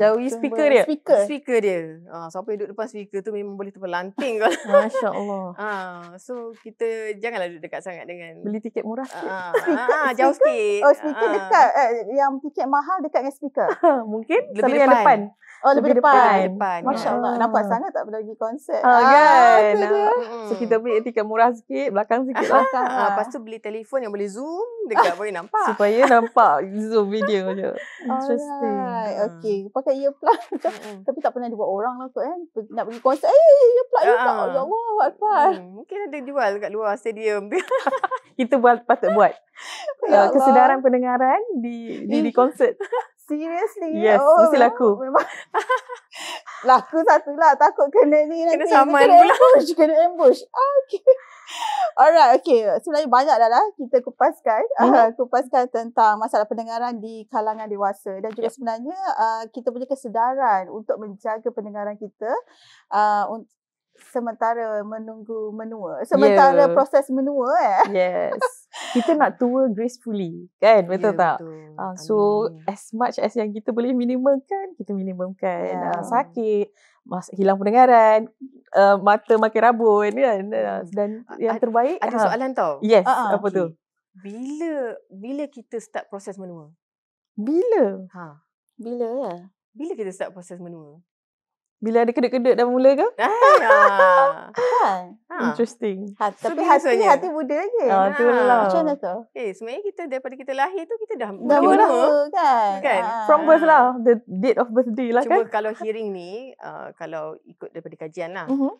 Speaker 1: jauhi sumber. speaker dia. Speaker, speaker dia. Ah, siapa duduk depan speaker tu memang boleh terpelanting kalau. Masya-Allah. Ah, so kita janganlah duduk dekat sangat dengan beli tiket murah ah, sikit. Ah, speaker, ah, ah jauh sikit. Oh, speaker ah. dekat eh, yang tiket
Speaker 2: mahal dekat dengan speaker. Mungkin lebih depan. depan. Oh lebih, lebih depan. depan. Masya-Allah ya. nampak sangat
Speaker 1: tak pergi konsert. Ah, ah kan. Ah,
Speaker 3: so kita beli tiket murah sikit belakang sikit lah. Ah, ah. Lepas
Speaker 1: tu beli telefon yang boleh zoom dekat boleh nampak.
Speaker 3: Supaya nampak zoom video je.
Speaker 1: Interesting. Alright. Mm. Okay. Pakai earplug. Tapi tak pernah dibuat orang lah kot eh. Nak pergi konsert. Eh earplug. Ah. Ya Allah. Ya Allah. Apa? Mungkin ada jual kat luar stadium.
Speaker 3: Kita buat patut buat.
Speaker 1: Ya ah, kesedaran
Speaker 3: pendengaran di di, di konsert. Seriously? Yes, oh, mesti laku. laku satu lah.
Speaker 2: Takut kena ni nanti. Kena saman kena ambush, Kena ambush. Okay. Alright, okay. Sebenarnya banyak dah lah kita kupaskan. Yeah. Mhm. Uh, kupaskan tentang masalah pendengaran di kalangan dewasa. Dan juga yeah. sebenarnya uh, kita punya kesedaran untuk menjaga pendengaran kita. Uh, sementara menunggu menua sementara yeah. proses
Speaker 3: menua eh yes kita nak tua gracefully kan ya, betul yeah, tak betul. Uh, so Amin. as much as yang kita boleh minimumkan kita minimumkan yeah. Ya. uh, sakit mas hilang pendengaran uh, mata makin rabun kan uh, dan A- yang terbaik ada uh, soalan tau yes uh-huh, apa okay. tu
Speaker 1: bila bila kita start proses menua bila ha bila ya bila kita start proses menua
Speaker 3: bila ada kedut-kedut dah mula ke?
Speaker 1: Ah, ha.
Speaker 3: Interesting. Ha, tapi hati hati
Speaker 1: muda lagi. Oh, ha. Itulah. Macam mana tu? Eh, sebenarnya kita daripada kita lahir tu, kita dah, dah mula. Dah mula kan?
Speaker 3: kan? Ha. From birth lah. The date of birthday lah Cuma kan? Cuma
Speaker 1: kalau hearing ni, uh, kalau ikut daripada kajian lah. Uh-huh.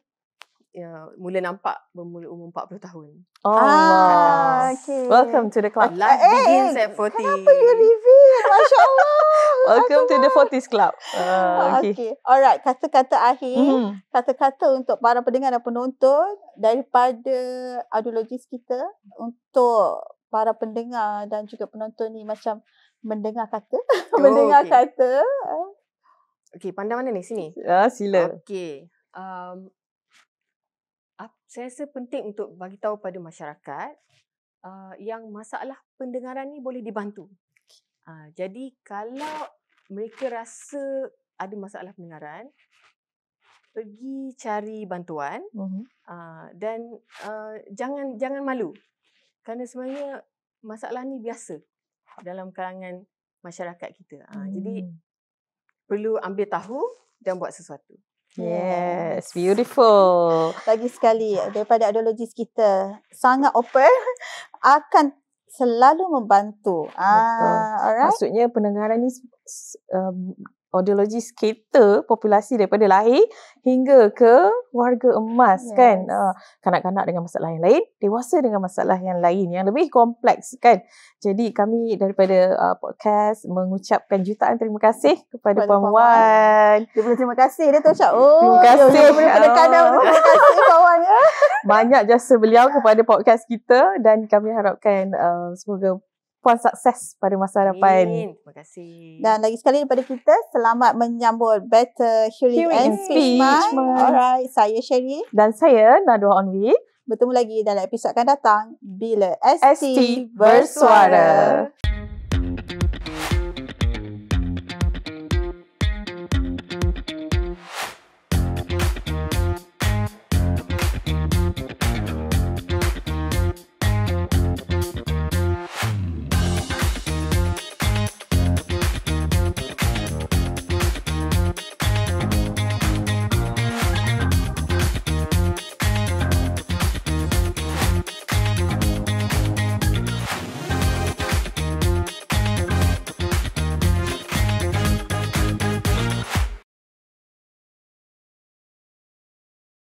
Speaker 1: Ya, mula nampak bermula umur 40 tahun. Oh, Allah.
Speaker 3: Okay. Welcome to the club. Life eh, eh, begins eh,
Speaker 1: at 40. Kenapa you
Speaker 3: reveal? Masya Allah. Welcome Aduh. to the 40s Club. Uh, okay. okay.
Speaker 2: Alright, kata-kata akhir. Mm. Kata-kata untuk para pendengar dan penonton daripada audiologis kita untuk para pendengar dan juga penonton ni macam mendengar kata.
Speaker 1: Oh, mendengar okay. kata. Okay, pandang mana ni? Sini? Ah, uh, sila. Okay. Um, saya rasa penting untuk bagi tahu pada masyarakat uh, yang masalah pendengaran ni boleh dibantu. Ha, jadi kalau mereka rasa ada masalah pendengaran, pergi cari bantuan uh-huh. uh, dan uh, jangan jangan malu. Kerana sebenarnya masalah ni biasa dalam kalangan masyarakat kita. Uh, hmm. Jadi perlu ambil tahu dan buat sesuatu. Yes,
Speaker 3: beautiful.
Speaker 1: Lagi
Speaker 2: sekali daripada ideologis kita sangat open
Speaker 3: akan selalu membantu. Ah, Betul. alright. Maksudnya pendengaran ni um, audiologi kita populasi daripada lahir hingga ke warga emas yes. kan uh, kanak-kanak dengan masalah yang lain dewasa dengan masalah yang lain yang lebih kompleks kan jadi kami daripada uh, podcast mengucapkan jutaan terima kasih kepada Puan Wan dia boleh terima kasih dia tu oh terima kasih kepada ah. kanak terima kasih Puan Wan ya banyak jasa beliau kepada podcast kita dan kami harapkan uh, semoga puan sukses pada masa depan. Amin.
Speaker 1: Terima kasih.
Speaker 2: Dan lagi sekali daripada kita, selamat menyambut Better Hearing, Hearing and Speech Month. Month. Alright, saya Sherry. Dan saya Nadua Onwi. Bertemu lagi dalam episod akan datang, Bila ST, ST Bersuara. Bersuara.